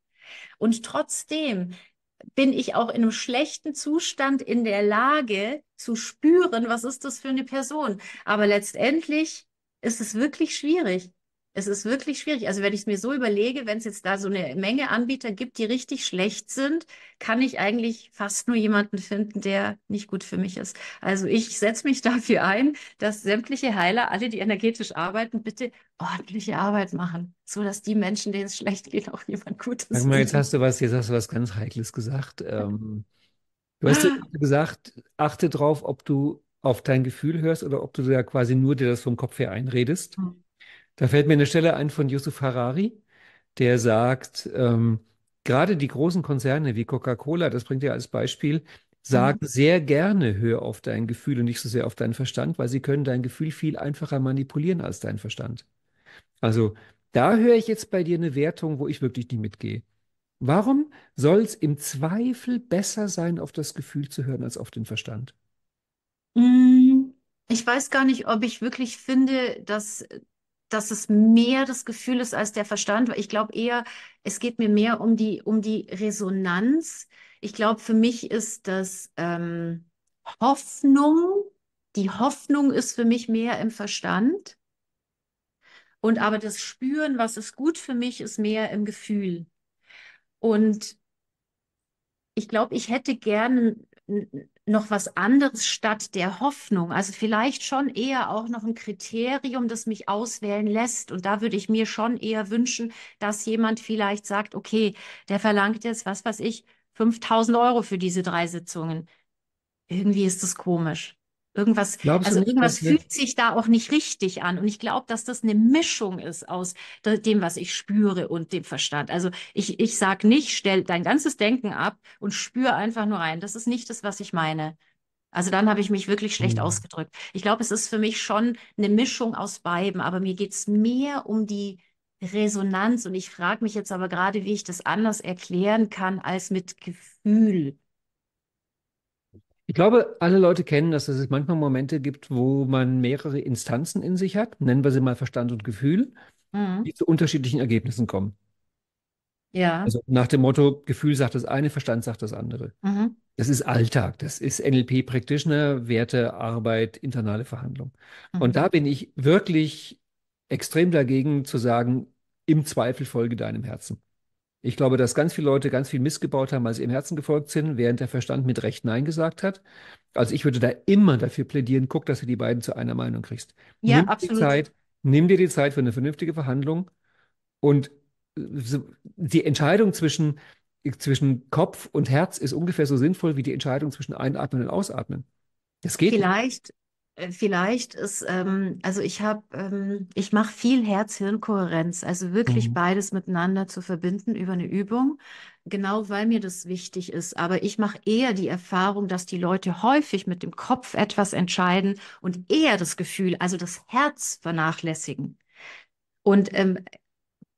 Und trotzdem bin ich auch in einem schlechten Zustand in der Lage zu spüren, was ist das für eine Person. Aber letztendlich ist es wirklich schwierig. Es ist wirklich schwierig. Also wenn ich es mir so überlege, wenn es jetzt da so eine Menge Anbieter gibt, die richtig schlecht sind, kann ich eigentlich fast nur jemanden finden, der nicht gut für mich ist. Also ich setze mich dafür ein, dass sämtliche Heiler, alle, die energetisch arbeiten, bitte ordentliche Arbeit machen, so dass die Menschen, denen es schlecht geht, auch jemand Gutes. Sag mal, jetzt hast du was, jetzt hast du was ganz Heikles gesagt. Ähm, du hast gesagt, achte drauf, ob du auf dein Gefühl hörst oder ob du da quasi nur dir das vom Kopf her einredest. Mhm. Da fällt mir eine Stelle ein von Yusuf Harari, der sagt, ähm, gerade die großen Konzerne wie Coca-Cola, das bringt er als Beispiel, sagen mhm. sehr gerne, hör auf dein Gefühl und nicht so sehr auf deinen Verstand, weil sie können dein Gefühl viel einfacher manipulieren als dein Verstand. Also da höre ich jetzt bei dir eine Wertung, wo ich wirklich nicht mitgehe. Warum soll es im Zweifel besser sein, auf das Gefühl zu hören als auf den Verstand? Hm, ich weiß gar nicht, ob ich wirklich finde, dass dass es mehr das Gefühl ist als der Verstand, weil ich glaube eher, es geht mir mehr um die, um die Resonanz. Ich glaube, für mich ist das ähm, Hoffnung, die Hoffnung ist für mich mehr im Verstand. Und aber das Spüren, was ist gut für mich, ist mehr im Gefühl. Und ich glaube, ich hätte gerne noch was anderes statt der Hoffnung. Also vielleicht schon eher auch noch ein Kriterium, das mich auswählen lässt. Und da würde ich mir schon eher wünschen, dass jemand vielleicht sagt, okay, der verlangt jetzt, was weiß ich, 5000 Euro für diese drei Sitzungen. Irgendwie ist das komisch. Irgendwas, Glaubst also irgendwas nicht, fühlt sich da auch nicht richtig an. Und ich glaube, dass das eine Mischung ist aus dem, was ich spüre und dem Verstand. Also ich, ich sage nicht, stell dein ganzes Denken ab und spür einfach nur rein. Das ist nicht das, was ich meine. Also dann habe ich mich wirklich schlecht mhm. ausgedrückt. Ich glaube, es ist für mich schon eine Mischung aus beiden, aber mir geht es mehr um die Resonanz. Und ich frage mich jetzt aber gerade, wie ich das anders erklären kann als mit Gefühl. Ich glaube, alle Leute kennen dass es manchmal Momente gibt, wo man mehrere Instanzen in sich hat, nennen wir sie mal Verstand und Gefühl, mhm. die zu unterschiedlichen Ergebnissen kommen. Ja. Also nach dem Motto, Gefühl sagt das eine, Verstand sagt das andere. Mhm. Das ist Alltag, das ist NLP Practitioner, Werte, Arbeit, internale Verhandlung. Mhm. Und da bin ich wirklich extrem dagegen zu sagen, im Zweifel folge deinem Herzen. Ich glaube, dass ganz viele Leute ganz viel missgebaut haben, als sie im Herzen gefolgt sind, während der Verstand mit Recht Nein gesagt hat. Also ich würde da immer dafür plädieren, guck, dass du die beiden zu einer Meinung kriegst. Ja, nimm absolut. Dir Zeit, nimm dir die Zeit für eine vernünftige Verhandlung und äh, die Entscheidung zwischen, zwischen Kopf und Herz ist ungefähr so sinnvoll wie die Entscheidung zwischen Einatmen und Ausatmen. Das geht. Vielleicht, nicht. Äh, vielleicht ist, ähm, also ich habe, ähm, ich mache viel Herz-Hirn-Kohärenz, also wirklich Mhm. beides miteinander zu verbinden über eine Übung, genau weil mir das wichtig ist. Aber ich mache eher die Erfahrung, dass die Leute häufig mit dem Kopf etwas entscheiden und eher das Gefühl, also das Herz vernachlässigen. Und ähm,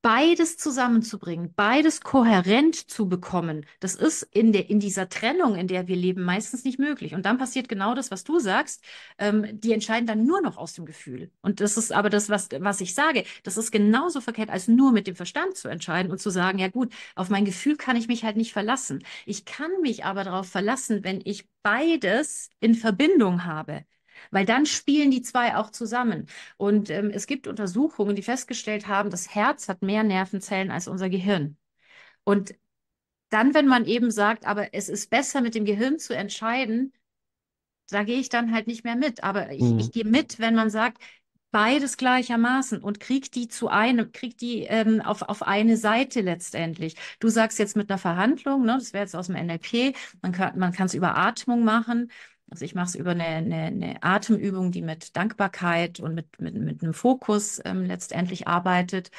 beides zusammenzubringen, beides kohärent zu bekommen, das ist in, der, in dieser Trennung, in der wir leben, meistens nicht möglich. Und dann passiert genau das, was du sagst. Ähm, die entscheiden dann nur noch aus dem Gefühl. Und das ist aber das, was, was ich sage. Das ist genauso verkehrt, als nur mit dem Verstand zu entscheiden und zu sagen, ja gut, auf mein Gefühl kann ich mich halt nicht verlassen. Ich kann mich aber darauf verlassen, wenn ich beides in Verbindung habe. Weil dann spielen die zwei auch zusammen. Und ähm, es gibt Untersuchungen, die festgestellt haben, das Herz hat mehr Nervenzellen als unser Gehirn. Und dann, wenn man eben sagt, aber es ist besser, mit dem Gehirn zu entscheiden, da gehe ich dann halt nicht mehr mit. Aber ich, mhm. ich gehe mit, wenn man sagt, beides gleichermaßen und krieg die zu einem, krieg die ähm, auf, auf eine Seite letztendlich. Du sagst jetzt mit einer Verhandlung, ne, das wäre jetzt aus dem NLP, man kann man kann es über Atmung machen, also ich mache es über eine, eine, eine, Atemübung, die mit Dankbarkeit und mit, mit, mit einem Fokus ähm, letztendlich arbeitet.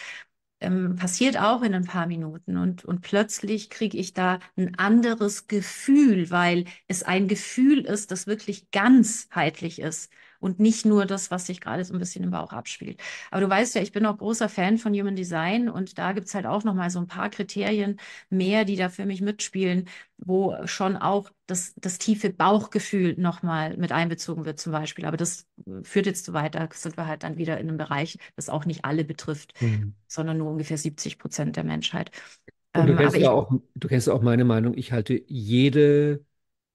Ähm, passiert auch in ein paar Minuten und, und plötzlich kriege ich da ein anderes Gefühl, weil es ein Gefühl ist, das wirklich ganzheitlich ist und nicht nur das, was sich gerade so ein bisschen im Bauch abspielt. Aber du weißt ja, ich bin auch großer Fan von Human Design und da gibt es halt auch nochmal so ein paar Kriterien mehr, die da für mich mitspielen, wo schon auch das, das tiefe Bauchgefühl nochmal mit einbezogen wird zum Beispiel. Aber das äh, führt jetzt zu weit, sind wir halt dann wieder in einem Bereich, das auch nicht alle betrifft, mhm. sondern nur ungefähr 70 Prozent der Menschheit. Und du, kennst ähm, ja ich, auch, du kennst auch meine Meinung, ich halte jede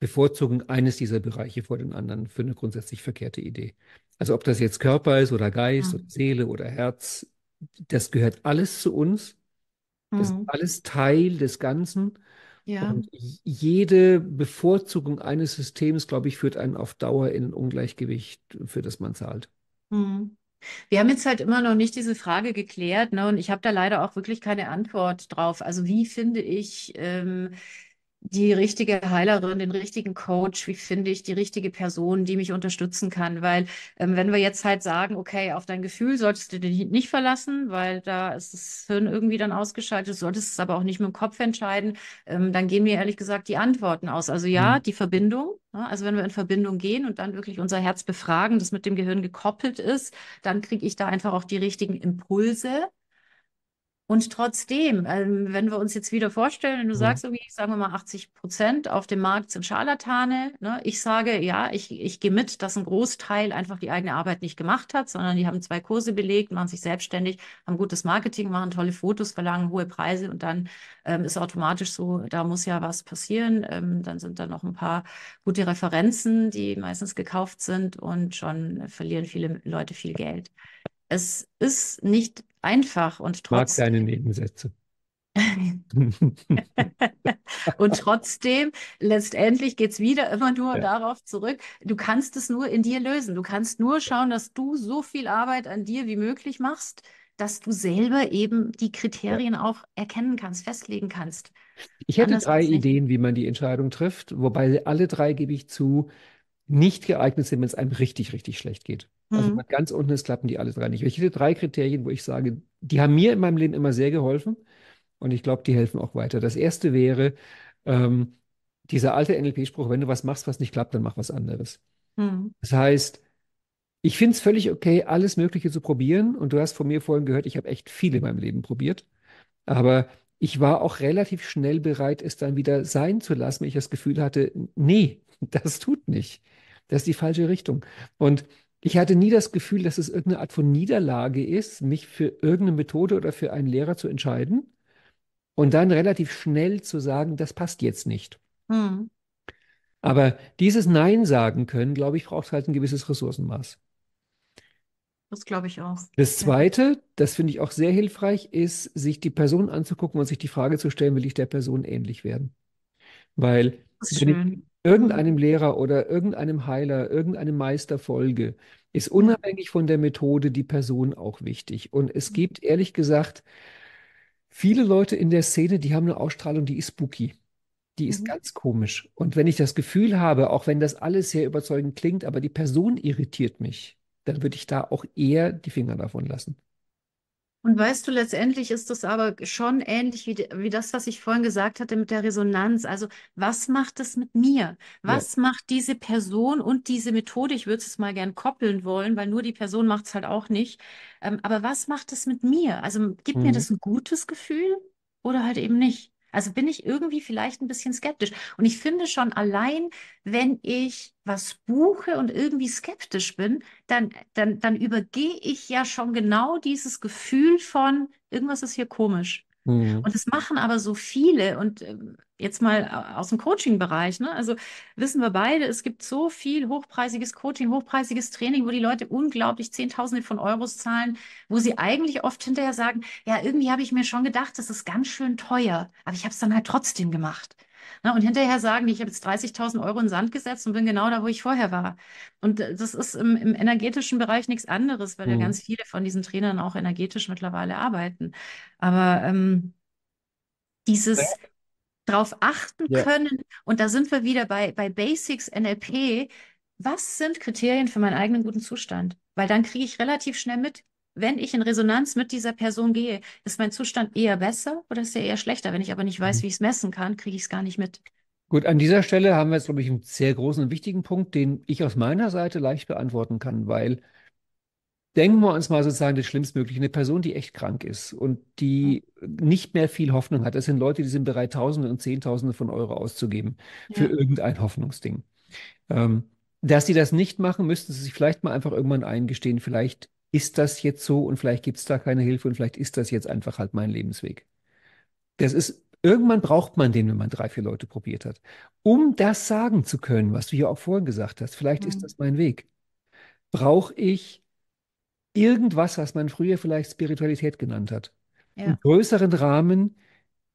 Bevorzugung eines dieser Bereiche vor den anderen für eine grundsätzlich verkehrte Idee. Also ob das jetzt Körper ist oder Geist ja. Mhm. oder Seele oder Herz, das gehört alles zu uns. Das ist mhm. alles Teil des Ganzen. Ja. Und jede Bevorzugung eines Systems, glaube ich, führt einen auf Dauer in ein Ungleichgewicht, für das man zahlt. Mhm. Wir haben jetzt halt immer noch nicht diese Frage geklärt, ne? Und ich habe da leider auch wirklich keine Antwort drauf. Also wie finde ich ähm, die richtige Heilerin, den richtigen Coach, wie finde ich die richtige Person, die mich unterstützen kann. Weil ähm, wenn wir jetzt halt sagen, okay, auf dein Gefühl solltest du dich nicht verlassen, weil da ist das Hirn irgendwie dann ausgeschaltet, solltest es aber auch nicht mit dem Kopf entscheiden, ähm, dann gehen mir ehrlich gesagt die Antworten aus. Also ja, mhm. die Verbindung, ne? also wenn wir in Verbindung gehen und dann wirklich unser Herz befragen, das mit dem Gehirn gekoppelt ist, dann kriege ich da einfach auch die richtigen Impulse. Und trotzdem, ähm, wenn wir uns jetzt wieder vorstellen, wenn du mhm. sagst, irgendwie, sagen wir mal, 80 Prozent auf dem Markt sind Scharlatane. Ne? Ich sage, ja, ich, ich gehe mit, dass ein Großteil einfach die eigene Arbeit nicht gemacht hat, sondern die haben zwei Kurse belegt, machen sich selbstständig, haben gutes Marketing, machen tolle Fotos, verlangen hohe Preise und dann ähm, ist automatisch so, da muss ja was passieren. Ähm, dann sind da noch ein paar gute Referenzen, die meistens gekauft sind und schon verlieren viele Leute viel Geld. Es ist nicht einfach und trotzdem. Mag deine Nebensätze. und trotzdem, letztendlich geht es wieder immer nur ja. darauf zurück, du kannst es nur in dir lösen. Du kannst nur schauen, dass du so viel Arbeit an dir wie möglich machst, dass du selber eben die Kriterien ja. auch erkennen kannst, festlegen kannst. Ich hätte Anders drei Ideen, wie man die Entscheidung trifft, wobei alle drei, gebe ich zu, nicht geeignet sind, wenn es einem richtig, richtig schlecht geht. Also mhm. Also ganz unten ist, klappen die alle drei nicht. Ich hätte drei Kriterien, wo ich sage, die haben mir in meinem Leben immer sehr geholfen und ich glaube, die helfen auch weiter. Das erste wäre ähm, dieser alte NLP-Spruch, wenn du was machst, was nicht klappt, dann mach was anderes. Mhm. Das heißt, ich finde es völlig okay, alles Mögliche zu probieren. Und du hast von mir vorhin gehört, ich habe echt viel in meinem Leben probiert. Aber ich war auch relativ schnell bereit, es dann wieder sein zu lassen, wenn ich das Gefühl hatte, nee, das tut nicht. Das ist die falsche Richtung. Und ich hatte nie das Gefühl, dass es irgendeine Art von Niederlage ist, mich für irgendeine Methode oder für einen Lehrer zu entscheiden und dann relativ schnell zu sagen, das passt jetzt nicht. Mhm. Aber dieses Nein sagen können, glaube ich, braucht halt ein gewisses Ressourcenmaß. Das glaube ich auch. Das Zweite, das finde ich auch sehr hilfreich, ist, sich die Person anzugucken und sich die Frage zu stellen, will ich der Person ähnlich werden? Weil wenn ich, irgendeinem Lehrer oder irgendeinem Heiler, irgendeinem Meister folge, ist unabhängig von der Methode die Person auch wichtig. Und es mhm. gibt ehrlich gesagt viele Leute in der Szene, die haben eine Ausstrahlung, die ist spooky. Die ist mhm. ganz komisch. Und wenn ich das Gefühl habe, auch wenn das alles sehr überzeugend klingt, aber die Person irritiert mich, dann würde ich da auch eher die Finger davon lassen. Und weißt du, letztendlich ist das aber schon ähnlich wie, wie das, was ich vorhin gesagt hatte mit der Resonanz. Also, was macht es mit mir? Ja. Was macht diese Person und diese Methode? Ich würde es mal gern koppeln wollen, weil nur die Person macht es halt auch nicht. Ähm, aber was macht es mit mir? Also, gibt mir mhm. das ein gutes Gefühl oder halt eben nicht? Also bin ich irgendwie vielleicht ein bisschen skeptisch. Und ich finde schon allein, wenn ich was buche und irgendwie skeptisch bin, dann, dann, dann übergehe ich ja schon genau dieses Gefühl von, irgendwas ist hier komisch. Mhm. Und das machen aber so viele und äh, jetzt mal äh, aus dem Coaching-Bereich, ne? Also wissen wir beide, es gibt so viel hochpreisiges Coaching, hochpreisiges Training, wo die Leute unglaublich Zehntausende von Euros zahlen, wo sie eigentlich oft hinterher sagen, ja, irgendwie habe ich mir schon gedacht, das ist ganz schön teuer, aber ich habe es dann halt trotzdem gemacht. Na, ne, und hinterher sagen die, ich habe jetzt 30.000 Euro in den Sand gesetzt und bin genau da, wo ich vorher war. Und äh, das ist im, im energetischen Bereich nichts anderes, weil mhm. ja ganz viele von diesen Trainern auch energetisch mittlerweile arbeiten. Aber ähm, dieses ja. drauf achten ja. können, und da sind wir wieder bei, bei Basics NLP, was sind Kriterien für meinen eigenen guten Zustand? Weil dann kriege ich relativ schnell mit, wenn ich in Resonanz mit dieser Person gehe, ist mein Zustand eher besser oder ist er eher schlechter? Wenn ich aber nicht weiß, mhm. wie ich es messen kann, kriege ich es gar nicht mit. Gut, an dieser Stelle haben wir jetzt, glaube ich, einen sehr großen und wichtigen Punkt, den ich aus meiner Seite leicht beantworten kann, weil denken wir uns mal sozusagen das Schlimmstmögliche, eine Person, die echt krank ist und die nicht mehr viel Hoffnung hat. Das sind Leute, die sind bereit, Tausende und Zehntausende von Euro auszugeben für ja. irgendein Hoffnungsding. Ähm, dass sie das nicht machen, müssten sie sich vielleicht mal einfach irgendwann eingestehen. Vielleicht ist das jetzt so und vielleicht gibt es da keine Hilfe und vielleicht ist das jetzt einfach halt mein Lebensweg. Das ist, irgendwann braucht man den, wenn man drei, vier Leute probiert hat, um das sagen zu können, was du ja auch vorhin gesagt hast. Vielleicht mhm. ist das mein Weg. Brauche ich irgendwas, was man früher vielleicht Spiritualität genannt hat. Ja. Einen größeren Rahmen,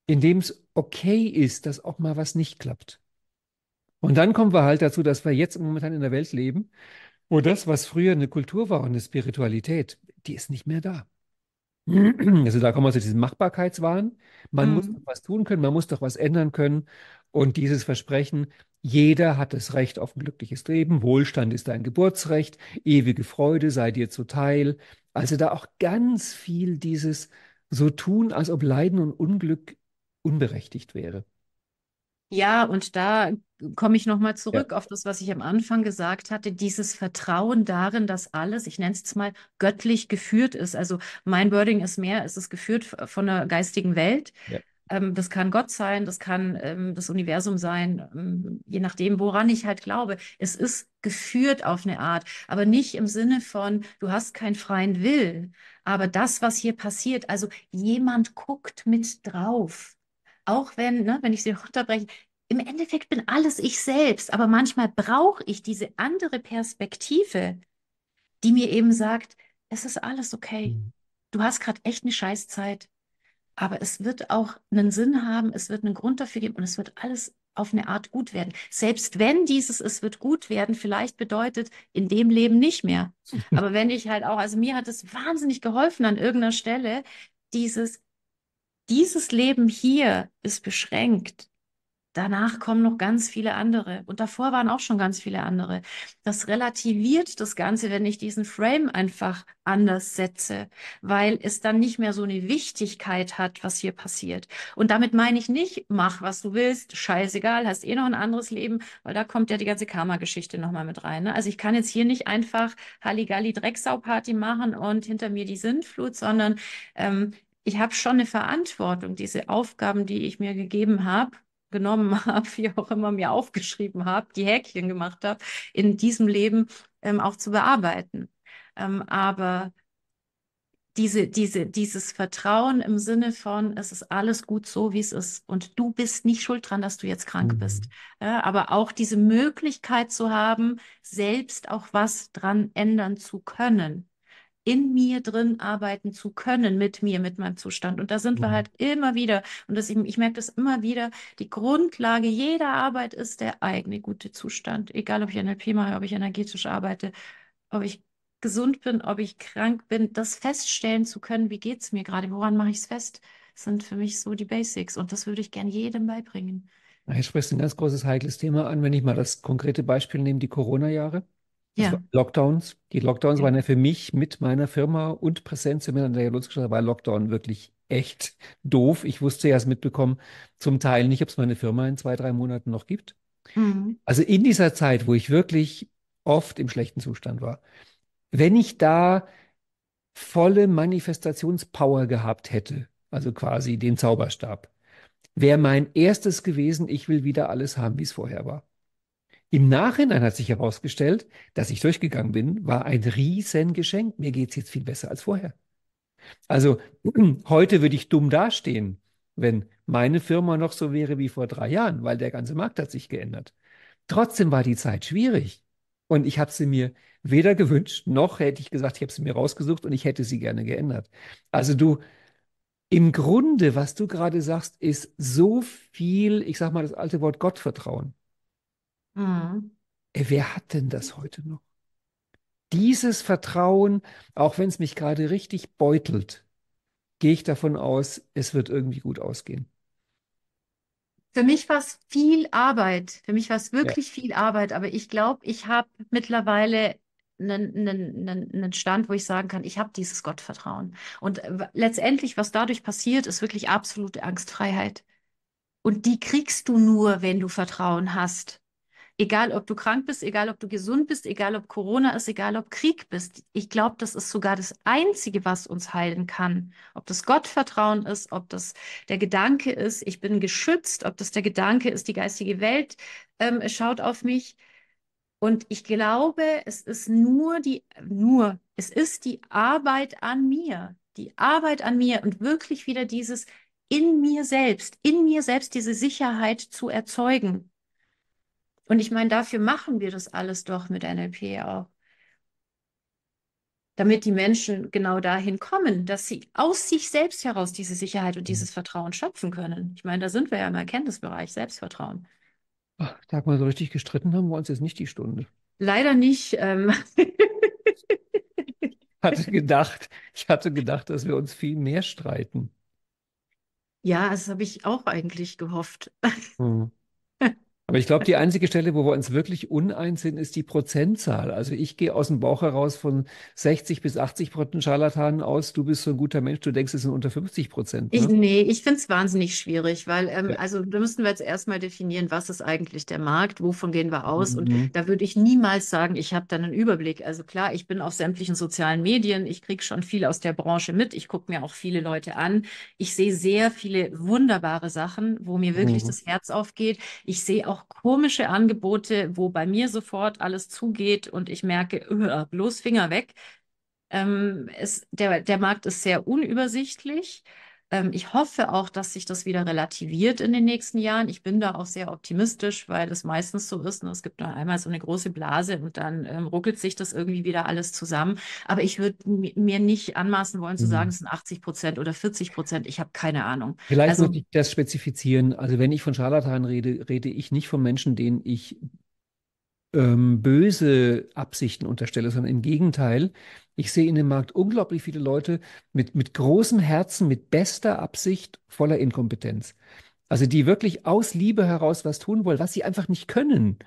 in dem es okay ist, dass auch mal was nicht klappt. Und dann kommen wir halt dazu, dass wir jetzt momentan in der Welt leben, wo oh, das, was früher eine Kultur war und eine Spiritualität, die ist nicht mehr da. Also da kommen wir zu diesem Machbarkeitswahn. Man mhm. muss doch was tun können, man muss doch was ändern können. Und dieses Versprechen, jeder hat das Recht auf ein glückliches Leben, Wohlstand ist dein Geburtsrecht, ewige Freude sei dir zuteil. Also da auch ganz viel dieses so tun, als ob Leiden und Unglück unberechtigt wäre. Ja, und da komme ich nochmal zurück ja. auf das, was ich am Anfang gesagt hatte, dieses Vertrauen darin, dass alles, ich nenne es mal, göttlich geführt ist. Also mein Wording ist mehr, es ist geführt von der geistigen Welt. Ja. Ähm, das kann Gott sein, das kann ähm, das Universum sein, ähm, je nachdem, woran ich halt glaube. Es ist geführt auf eine Art, aber nicht im Sinne von, du hast keinen freien Willen. Aber das, was hier passiert, also jemand guckt mit drauf auch wenn, ne, wenn ich sie unterbreche, im Endeffekt bin alles ich selbst, aber manchmal brauche ich diese andere Perspektive, die mir eben sagt, es ist alles okay. Mhm. Du hast gerade echt eine Scheißzeit, aber es wird auch einen Sinn haben, es wird einen Grund dafür geben und es wird alles auf eine Art gut werden. Selbst wenn dieses es wird gut werden, vielleicht bedeutet in dem Leben nicht mehr. Aber wenn ich halt auch, also mir hat es wahnsinnig geholfen an irgendeiner Stelle, dieses dieses Leben hier ist beschränkt Danach kommen noch ganz viele andere. Und davor waren auch schon ganz viele andere. Das relativiert das Ganze, wenn ich diesen Frame einfach anders setze, weil es dann nicht mehr so eine Wichtigkeit hat, was hier passiert. Und damit meine ich nicht, mach was du willst, scheißegal, hast eh noch ein anderes Leben, weil da kommt ja die ganze Karma-Geschichte nochmal mit rein. Ne? Also ich kann jetzt hier nicht einfach Halligalli Drecksau-Party machen und hinter mir die Sintflut, sondern ähm, ich habe schon eine Verantwortung, diese Aufgaben, die ich mir gegeben habe, genommen habe, wie auch immer mir aufgeschrieben habe, die Häkchen gemacht habe, in diesem Leben ähm, auch zu bearbeiten. Ähm, aber diese, diese, dieses Vertrauen im Sinne von, es ist alles gut so, wie es ist. Und du bist nicht schuld dran, dass du jetzt krank mhm. bist. Ja, aber auch diese Möglichkeit zu haben, selbst auch was dran ändern zu können in mir drin arbeiten zu können, mit mir, mit meinem Zustand. Und da sind mhm. wir halt immer wieder, und das, ich, ich merke das immer wieder, die Grundlage jeder Arbeit ist der eigene gute Zustand. Egal, ob ich NLP mache, ob ich energetisch arbeite, ob ich gesund bin, ob ich krank bin, das feststellen zu können, wie geht es mir gerade, woran mache ich es fest, sind für mich so die Basics. Und das würde ich gern jedem beibringen. Jetzt sprichst du ein ganz großes, heikles Thema an. Wenn ich mal das konkrete Beispiel nehme, die Corona-Jahre. Ja. Lockdowns. Die Lockdowns ja. waren ja für mich mit meiner Firma und Präsenz im Internet der Lutzgeschichte war Lockdown wirklich echt doof. Ich wusste ja es mitbekommen, zum Teil nicht, ob es meine Firma in zwei, drei Monaten noch gibt. Mhm. Also in dieser Zeit, wo ich wirklich oft im schlechten Zustand war, wenn ich da volle Manifestationspower gehabt hätte, also quasi den Zauberstab, wäre mein erstes gewesen, ich will wieder alles haben, wie es vorher war. Im Nachhinein hat sich herausgestellt, dass ich durchgegangen bin, war ein Riesengeschenk. Mir geht es jetzt viel besser als vorher. Also heute würde ich dumm dastehen, wenn meine Firma noch so wäre wie vor drei Jahren, weil der ganze Markt hat sich geändert. Trotzdem war die Zeit schwierig und ich habe sie mir weder gewünscht, noch hätte ich gesagt, ich habe sie mir rausgesucht und ich hätte sie gerne geändert. Also du, im Grunde, was du gerade sagst, ist so viel, ich sage mal das alte Wort Gottvertrauen. Mhm. Wer hat denn das heute noch? Dieses Vertrauen, auch wenn es mich gerade richtig beutelt, gehe ich davon aus, es wird irgendwie gut ausgehen. Für mich war es viel Arbeit. Für mich war es wirklich ja. viel Arbeit. Aber ich glaube, ich habe mittlerweile einen, einen Stand, wo ich sagen kann, ich habe dieses Gottvertrauen. Und letztendlich, was dadurch passiert, ist wirklich absolute Angstfreiheit. Und die kriegst du nur, wenn du Vertrauen hast. Egal, ob du krank bist, egal, ob du gesund bist, egal, ob Corona ist, egal, ob Krieg bist. Ich glaube, das ist sogar das Einzige, was uns heilen kann. Ob das Gottvertrauen ist, ob das der Gedanke ist, ich bin geschützt, ob das der Gedanke ist, die geistige Welt ähm, schaut auf mich. Und ich glaube, es ist nur die, nur, es ist die Arbeit an mir, die Arbeit an mir und wirklich wieder dieses in mir selbst, in mir selbst diese Sicherheit zu erzeugen. Und ich meine, dafür machen wir das alles doch mit NLP auch. Damit die Menschen genau dahin kommen, dass sie aus sich selbst heraus diese Sicherheit und dieses mhm. Vertrauen schöpfen können. Ich meine, da sind wir ja im Erkenntnisbereich, Selbstvertrauen. Ach, da mal so richtig gestritten haben wir uns jetzt nicht die Stunde. Leider nicht. Ähm. hatte gedacht, ich hatte gedacht, dass wir uns viel mehr streiten. Ja, das habe ich auch eigentlich gehofft. Hm. Aber ich glaube, die einzige Stelle, wo wir uns wirklich uneins sind, ist die Prozentzahl. Also ich gehe aus dem Bauch heraus von 60 bis 80 Prozent Scharlatanen aus. Du bist so ein guter Mensch, du denkst, es sind unter 50 Prozent. Ne? Ich, nee, ich finde es wahnsinnig schwierig, weil ähm, ja. also da müssten wir jetzt erstmal definieren, was ist eigentlich der Markt, wovon gehen wir aus. Mhm. Und da würde ich niemals sagen, ich habe dann einen Überblick. Also klar, ich bin auf sämtlichen sozialen Medien, ich kriege schon viel aus der Branche mit, ich gucke mir auch viele Leute an. Ich sehe sehr viele wunderbare Sachen, wo mir wirklich mhm. das Herz aufgeht. Ich sehe auch komische Angebote, wo bei mir sofort alles zugeht und ich merke, äh, bloß Finger weg. Ähm, es, der, der Markt ist sehr unübersichtlich. Ähm, ich hoffe auch, dass sich das wieder relativiert in den nächsten Jahren. Ich bin da auch sehr optimistisch, weil das meistens so ist. Und ne? es gibt nur einmal so eine große Blase und dann ähm, ruckelt sich das irgendwie wieder alles zusammen. Aber ich würde mir nicht anmaßen wollen zu sagen, mhm. es sind 80 Prozent oder 40 Prozent. Ich habe keine Ahnung. Vielleicht also, muss ich das spezifizieren. Also wenn ich von Scharlatan rede, rede ich nicht von Menschen, denen ich ähm, böse Absichten unterstelle, sondern im Gegenteil. Ich sehe in dem Markt unglaublich viele Leute mit, mit großem Herzen, mit bester Absicht, voller Inkompetenz. Also die wirklich aus Liebe heraus was tun wollen, was sie einfach nicht können,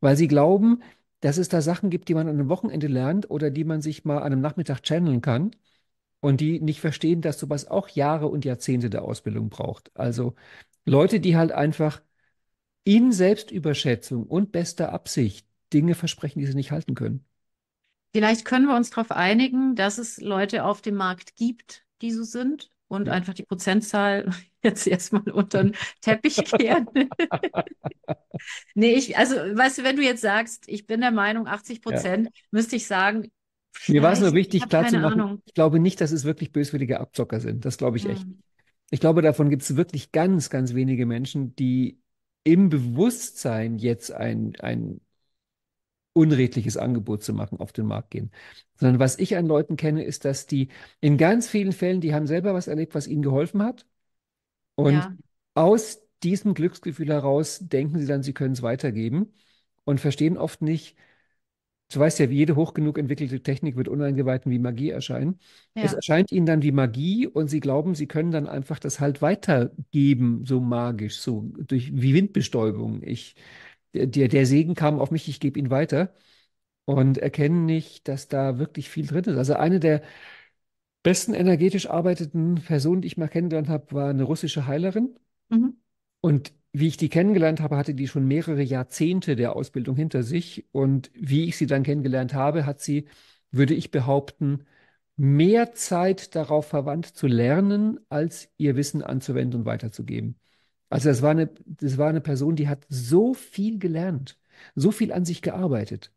weil sie glauben, dass es da Sachen gibt, die man an einem Wochenende lernt oder die man sich mal an einem Nachmittag channeln kann und die nicht verstehen, dass sowas auch Jahre und Jahrzehnte der Ausbildung braucht. Also Leute, die halt einfach in Selbstüberschätzung und bester Absicht Dinge versprechen, die sie nicht halten können. Vielleicht können wir uns darauf einigen, dass es Leute auf dem Markt gibt, die so sind und ja. einfach die Prozentzahl jetzt erstmal unter den Teppich kehren. nee, ich, also, weißt du, wenn du jetzt sagst, ich bin der Meinung, 80 Prozent, ja. müsste ich sagen, mir war es nur wichtig, klar zu machen, Ahnung. ich glaube nicht, dass es wirklich böswillige Abzocker sind. Das glaube ich hm. echt. Ich glaube, davon gibt es wirklich ganz, ganz wenige Menschen, die im Bewusstsein jetzt ein, ein unredliches Angebot zu machen, auf den Markt gehen. Sondern was ich an Leuten kenne, ist, dass die in ganz vielen Fällen, die haben selber was erlebt, was ihnen geholfen hat. Und ja. aus diesem Glücksgefühl heraus denken sie dann, sie können es weitergeben und verstehen oft nicht, du weißt ja, wie jede hoch genug entwickelte Technik wird Uneingeweihten wie Magie erscheinen. Ja. Es erscheint ihnen dann wie Magie und sie glauben, sie können dann einfach das halt weitergeben, so magisch, so durch wie Windbestäubung. Ich der, der Segen kam auf mich, ich gebe ihn weiter und erkenne nicht, dass da wirklich viel drin ist. Also eine der besten energetisch arbeitenden Personen, die ich mal kennengelernt habe, war eine russische Heilerin. Mhm. Und wie ich die kennengelernt habe, hatte die schon mehrere Jahrzehnte der Ausbildung hinter sich. Und wie ich sie dann kennengelernt habe, hat sie, würde ich behaupten, mehr Zeit darauf verwandt zu lernen, als ihr Wissen anzuwenden und weiterzugeben. Also das war, eine, das war eine Person, die hat so viel gelernt, so viel an sich gearbeitet.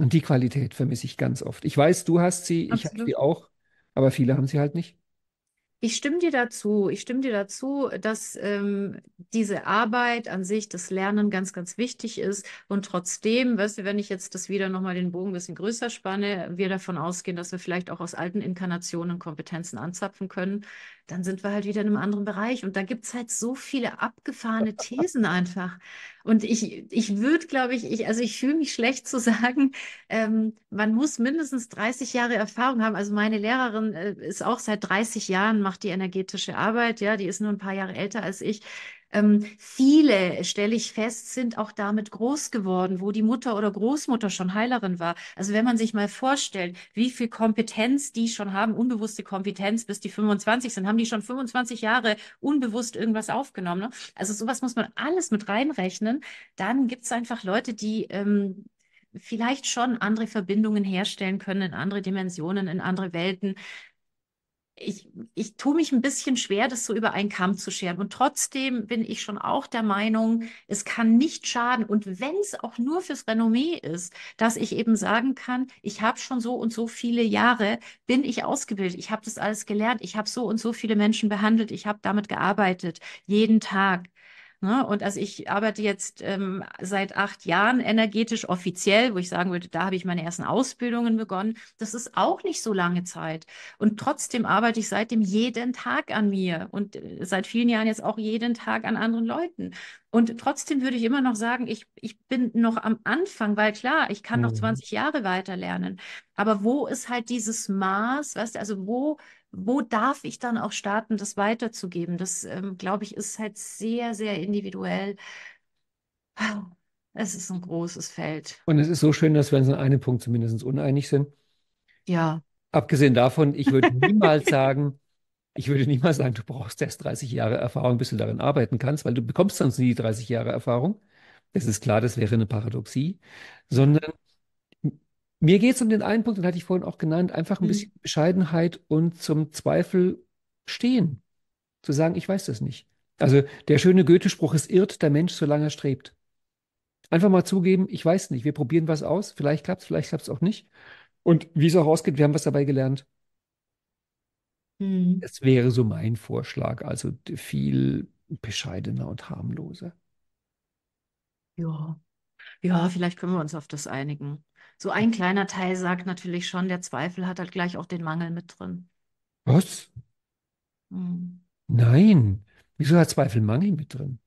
Und die Qualität vermisse ich ganz oft. Ich weiß, du hast sie, Absolut. ich habe sie auch, aber viele haben sie halt nicht. Ich stimme dir dazu. Ich stimme dir dazu, dass ähm, diese Arbeit an sich, das Lernen ganz, ganz wichtig ist. Und trotzdem, weißt du, wenn ich jetzt das wieder nochmal den Bogen ein bisschen größer spanne, wir davon ausgehen, dass wir vielleicht auch aus alten Inkarnationen Kompetenzen anzapfen können, dann sind wir halt wieder in einem anderen Bereich. Und da gibt es halt so viele abgefahrene Thesen einfach. Und ich, ich würde, glaube ich, ich, also ich fühle mich schlecht zu sagen, ähm, man muss mindestens 30 Jahre Erfahrung haben. Also meine Lehrerin äh, ist auch seit 30 Jahren, macht die energetische Arbeit, ja, die ist nur ein paar Jahre älter als ich. Ähm, viele, stelle ich fest, sind auch damit groß geworden, wo die Mutter oder Großmutter schon Heilerin war. Also wenn man sich mal vorstellt, wie viel Kompetenz die schon haben, unbewusste Kompetenz, bis die 25 sind, haben die schon 25 Jahre unbewusst irgendwas aufgenommen. Ne? Also sowas muss man alles mit reinrechnen. Dann gibt es einfach Leute, die ähm, vielleicht schon andere Verbindungen herstellen können in andere Dimensionen, in andere Welten ich, ich tue mich ein bisschen schwer, das so über einen Kamm zu scheren. Und trotzdem bin ich schon auch der Meinung, es kann nicht schaden. Und wenn es auch nur fürs Renommee ist, dass ich eben sagen kann, ich habe schon so und so viele Jahre, bin ich ausgebildet, ich habe das alles gelernt, ich habe so und so viele Menschen behandelt, ich habe damit gearbeitet, jeden Tag. Ne? Und also ich arbeite jetzt ähm, seit acht Jahren energetisch offiziell, wo ich sagen würde, da habe ich meine ersten Ausbildungen begonnen. Das ist auch nicht so lange Zeit. Und trotzdem arbeite ich seitdem jeden Tag an mir und äh, seit vielen Jahren jetzt auch jeden Tag an anderen Leuten. Und trotzdem würde ich immer noch sagen, ich, ich bin noch am Anfang, weil klar, ich kann mhm. noch 20 Jahre weiter lernen. Aber wo ist halt dieses Maß, weißt du, also wo wo darf ich dann auch starten, das weiterzugeben? Das, ähm, glaube ich, ist halt sehr, sehr individuell. Es ist ein großes Feld. Und es ist so schön, dass wir uns an einem Punkt zumindest uneinig sind. Ja. Abgesehen davon, ich würde niemals sagen, ich würde niemals sagen, du brauchst erst 30 Jahre Erfahrung, bis du darin arbeiten kannst, weil du bekommst sonst nie 30 Jahre Erfahrung. Es ist klar, das wäre eine Paradoxie, sondern mir geht es um den einen Punkt, den hatte ich vorhin auch genannt, einfach ein mhm. bisschen Bescheidenheit und zum Zweifel stehen. Zu sagen, ich weiß das nicht. Also der schöne Goethe-Spruch, ist, irrt der Mensch, solange er strebt. Einfach mal zugeben, ich weiß nicht, wir probieren was aus, vielleicht klappt es, vielleicht klappt es auch nicht. Und wie es auch ausgeht, wir haben was dabei gelernt. Mhm. Das wäre so mein Vorschlag, also viel bescheidener und harmloser. Ja. Ja, vielleicht können wir uns auf das einigen so ein kleiner Teil sagt natürlich schon, der Zweifel hat halt gleich auch den Mangel mit drin. Was? Hm. Nein. Wieso hat Zweifel Mangel mit drin?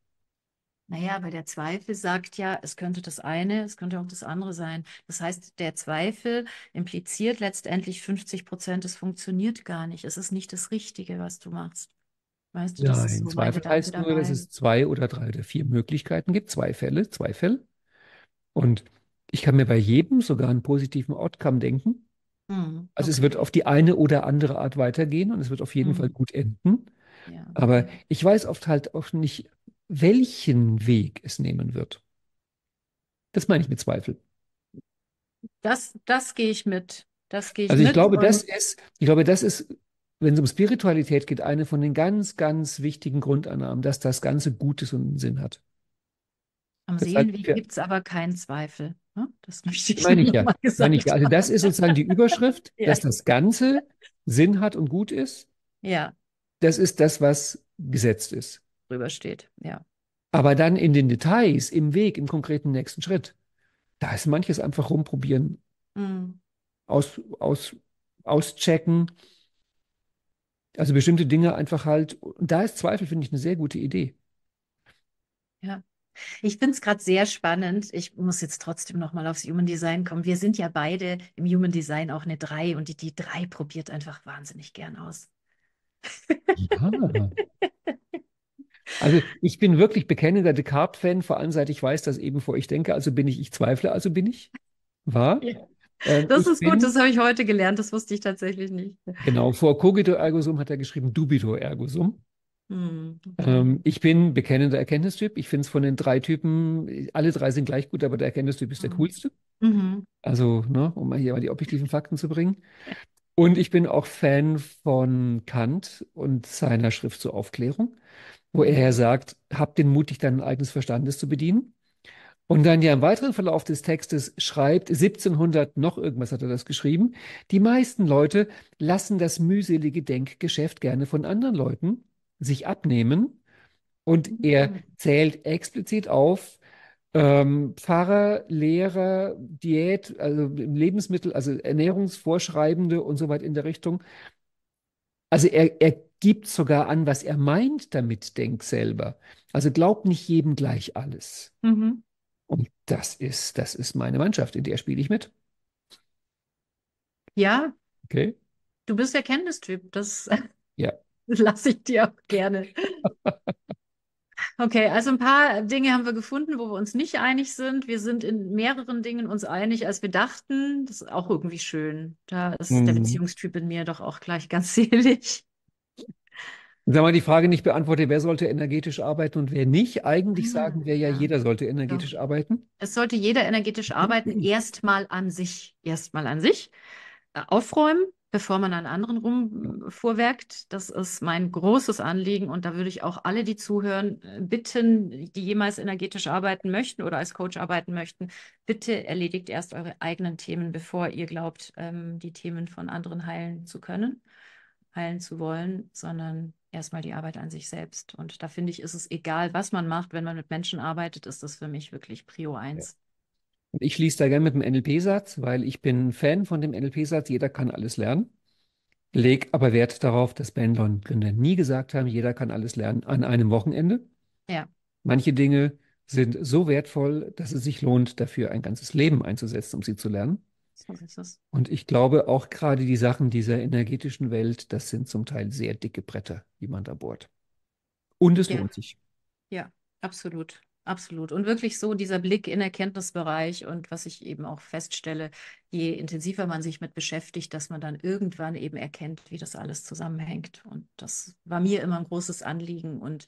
Naja, weil der Zweifel sagt ja, es könnte das eine, es könnte auch das andere sein. Das heißt, der Zweifel impliziert letztendlich 50 Prozent, es funktioniert gar nicht. Es ist nicht das Richtige, was du machst. Weißt du, Nein, das so Zweifel heißt dabei. nur, dass es zwei oder drei oder vier Möglichkeiten gibt, zwei Fälle, zwei Fälle. Und ich kann mir bei jedem sogar einen positiven Outcome denken. Mhm, also es wird auf die eine oder andere Art weitergehen und es wird auf jeden mhm. Fall gut enden. Ja. Aber ich weiß oft halt auch nicht, welchen Weg es nehmen wird. Das meine ich mit Zweifel. Das, das gehe ich mit. Das gehe ich also ich mit glaube, das ist, ich glaube, das ist, wenn es um Spiritualität geht, eine von den ganz, ganz wichtigen Grundannahmen, dass das Ganze Gutes und einen Sinn hat. Am das Seelenweg gibt es aber keinen Zweifel. Das möchte ich, meine ich ja. Meine ich, also das ist sozusagen die Überschrift, ja. dass das Ganze Sinn hat und gut ist. Ja. Das ist das, was gesetzt ist. Drüber steht, ja. Aber dann in den Details, im Weg, im konkreten nächsten Schritt, da ist manches einfach rumprobieren, mhm. aus, aus, auschecken. Also bestimmte Dinge einfach halt. Und da ist Zweifel, finde ich, eine sehr gute Idee. Ja. Ich finde es gerade sehr spannend. Ich muss jetzt trotzdem nochmal aufs Human Design kommen. Wir sind ja beide im Human Design auch eine 3 und die, die 3 probiert einfach wahnsinnig gern aus. Ja. Also ich bin wirklich bekennender Descartes-Fan, vor allem seit ich weiß, dass eben vor ich denke, also bin ich, ich zweifle, also bin ich. War? Ja. Ähm, das ist gut, das habe ich heute gelernt, das wusste ich tatsächlich nicht. Genau, vor Cogito ergo sum hat er geschrieben Dubito ergo sum. Hm, ähm, ich bin bekennender Erkenntnistyp. Ich finde es von den drei Typen, alle drei sind gleich gut, aber der Erkenntnistyp ist der hm. coolste. Mhm. Also, ne, um hier mal die objektiven Fakten zu bringen. Und ich bin auch Fan von Kant und seiner Schrift zur Aufklärung, wo er ja sagt, habt den Mut, dich deinen eigenes Verstandes zu bedienen. Und dann ja im weiteren Verlauf des Textes schreibt, 1700 noch irgendwas hat er das geschrieben, die meisten Leute lassen das mühselige Denkgeschäft gerne von anderen Leuten sich abnehmen. Und er mhm. zählt explizit auf, ähm, Pfarrer, Lehrer, Diät, also Lebensmittel, also Ernährungsvorschreibende und so weiter in der Richtung. Also er, er gibt sogar an, was er meint damit, denk selber. Also glaub nicht jedem gleich alles. Mhm. Und das ist, das ist meine Mannschaft, in der spiele ich mit. Ja. Okay. Du bist der Kenntnistyp. Das. Ja. lasse ich dir auch gerne. Okay, also ein paar Dinge haben wir gefunden, wo wir uns nicht einig sind. Wir sind in mehreren Dingen uns einig, als wir dachten. Das ist auch irgendwie schön. Da ist mhm. der Beziehungstyp in mir doch auch gleich ganz selig. Wenn man die Frage nicht beantwortet, wer sollte energetisch arbeiten und wer nicht, eigentlich ah, sagen wir ja, jeder sollte energetisch ja. arbeiten. Es sollte jeder energetisch arbeiten, erstmal an sich, erstmal an sich, äh, aufräumen, bevor man an anderen rumvorwerkt. Äh, das ist mein großes Anliegen und da würde ich auch alle, die zuhören, äh, bitten, die jemals energetisch arbeiten möchten oder als Coach arbeiten möchten, bitte erledigt erst eure eigenen Themen, bevor ihr glaubt, ähm, die Themen von anderen heilen zu können, heilen zu wollen, sondern erstmal die Arbeit an sich selbst. Und da finde ich, ist es egal, was man macht, wenn man mit Menschen arbeitet, ist das für mich wirklich Prio 1. Und Ich schließe da gerne mit dem NLP-Satz, weil ich bin Fan von dem NLP-Satz, jeder kann alles lernen. Leg aber Wert darauf, dass Ben und Gründer nie gesagt haben, jeder kann alles lernen an einem Wochenende. Ja. Manche Dinge sind so wertvoll, dass es sich lohnt, dafür ein ganzes Leben einzusetzen, um sie zu lernen. So ist es. Und ich glaube auch gerade die Sachen dieser energetischen Welt, das sind zum Teil sehr dicke Bretter, die man da bohrt. Und es ja. lohnt sich. Ja, absolut. Absolut. Und wirklich so dieser Blick in Erkenntnisbereich und was ich eben auch feststelle, je intensiver man sich mit beschäftigt, dass man dann irgendwann eben erkennt, wie das alles zusammenhängt. Und das war mir immer ein großes Anliegen. Und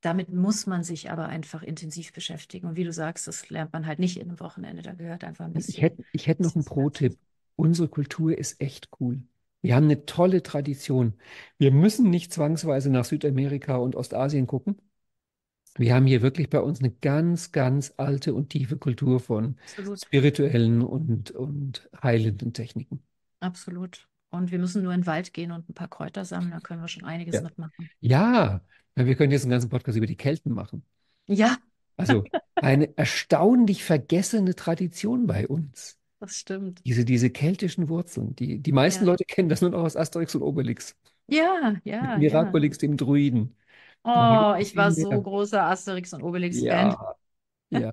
damit muss man sich aber einfach intensiv beschäftigen. Und wie du sagst, das lernt man halt nicht in einem Wochenende. Da gehört einfach ein bisschen. Ich hätte, ich hätte noch einen Pro-Tipp. Unsere Kultur ist echt cool. Wir haben eine tolle Tradition. Wir müssen nicht zwangsweise nach Südamerika und Ostasien gucken wir haben hier wirklich bei uns eine ganz, ganz alte und tiefe Kultur von Absolut. spirituellen und, und heilenden Techniken. Absolut. Und wir müssen nur in den Wald gehen und ein paar Kräuter sammeln, da können wir schon einiges ja. mitmachen. Ja, wir können jetzt einen ganzen Podcast über die Kelten machen. Ja. Also eine erstaunlich vergessene Tradition bei uns. Das stimmt. Diese, diese keltischen Wurzeln, die, die meisten ja. Leute kennen das nur noch aus Asterix und Obelix. Ja, ja. Mit Miraculix, ja. dem Druiden. Mhm. Oh, ich war so großer Asterix und Obelix-Fan. Ja, ja.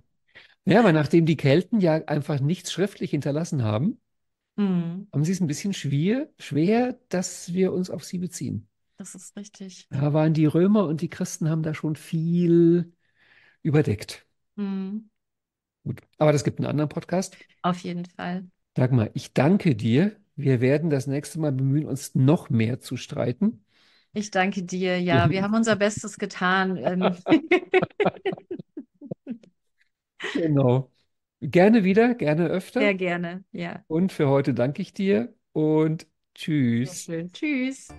ja, aber nachdem die Kelten ja einfach nichts schriftlich hinterlassen haben, mhm. haben sie es ein bisschen schwer, schwer, dass wir uns auf sie beziehen. Das ist richtig. Da waren die Römer und die Christen haben da schon viel überdeckt. Mhm. Gut, aber das gibt einen anderen Podcast. Auf jeden Fall. Sag mal, ich danke dir. Wir werden das nächste Mal bemühen, uns noch mehr zu streiten. Ich danke dir. Ja, wir haben unser Bestes getan. Ähm, genau. Gerne wieder, gerne öfter. Sehr gerne, ja. Und für heute danke ich dir und tschüss. Tschüss.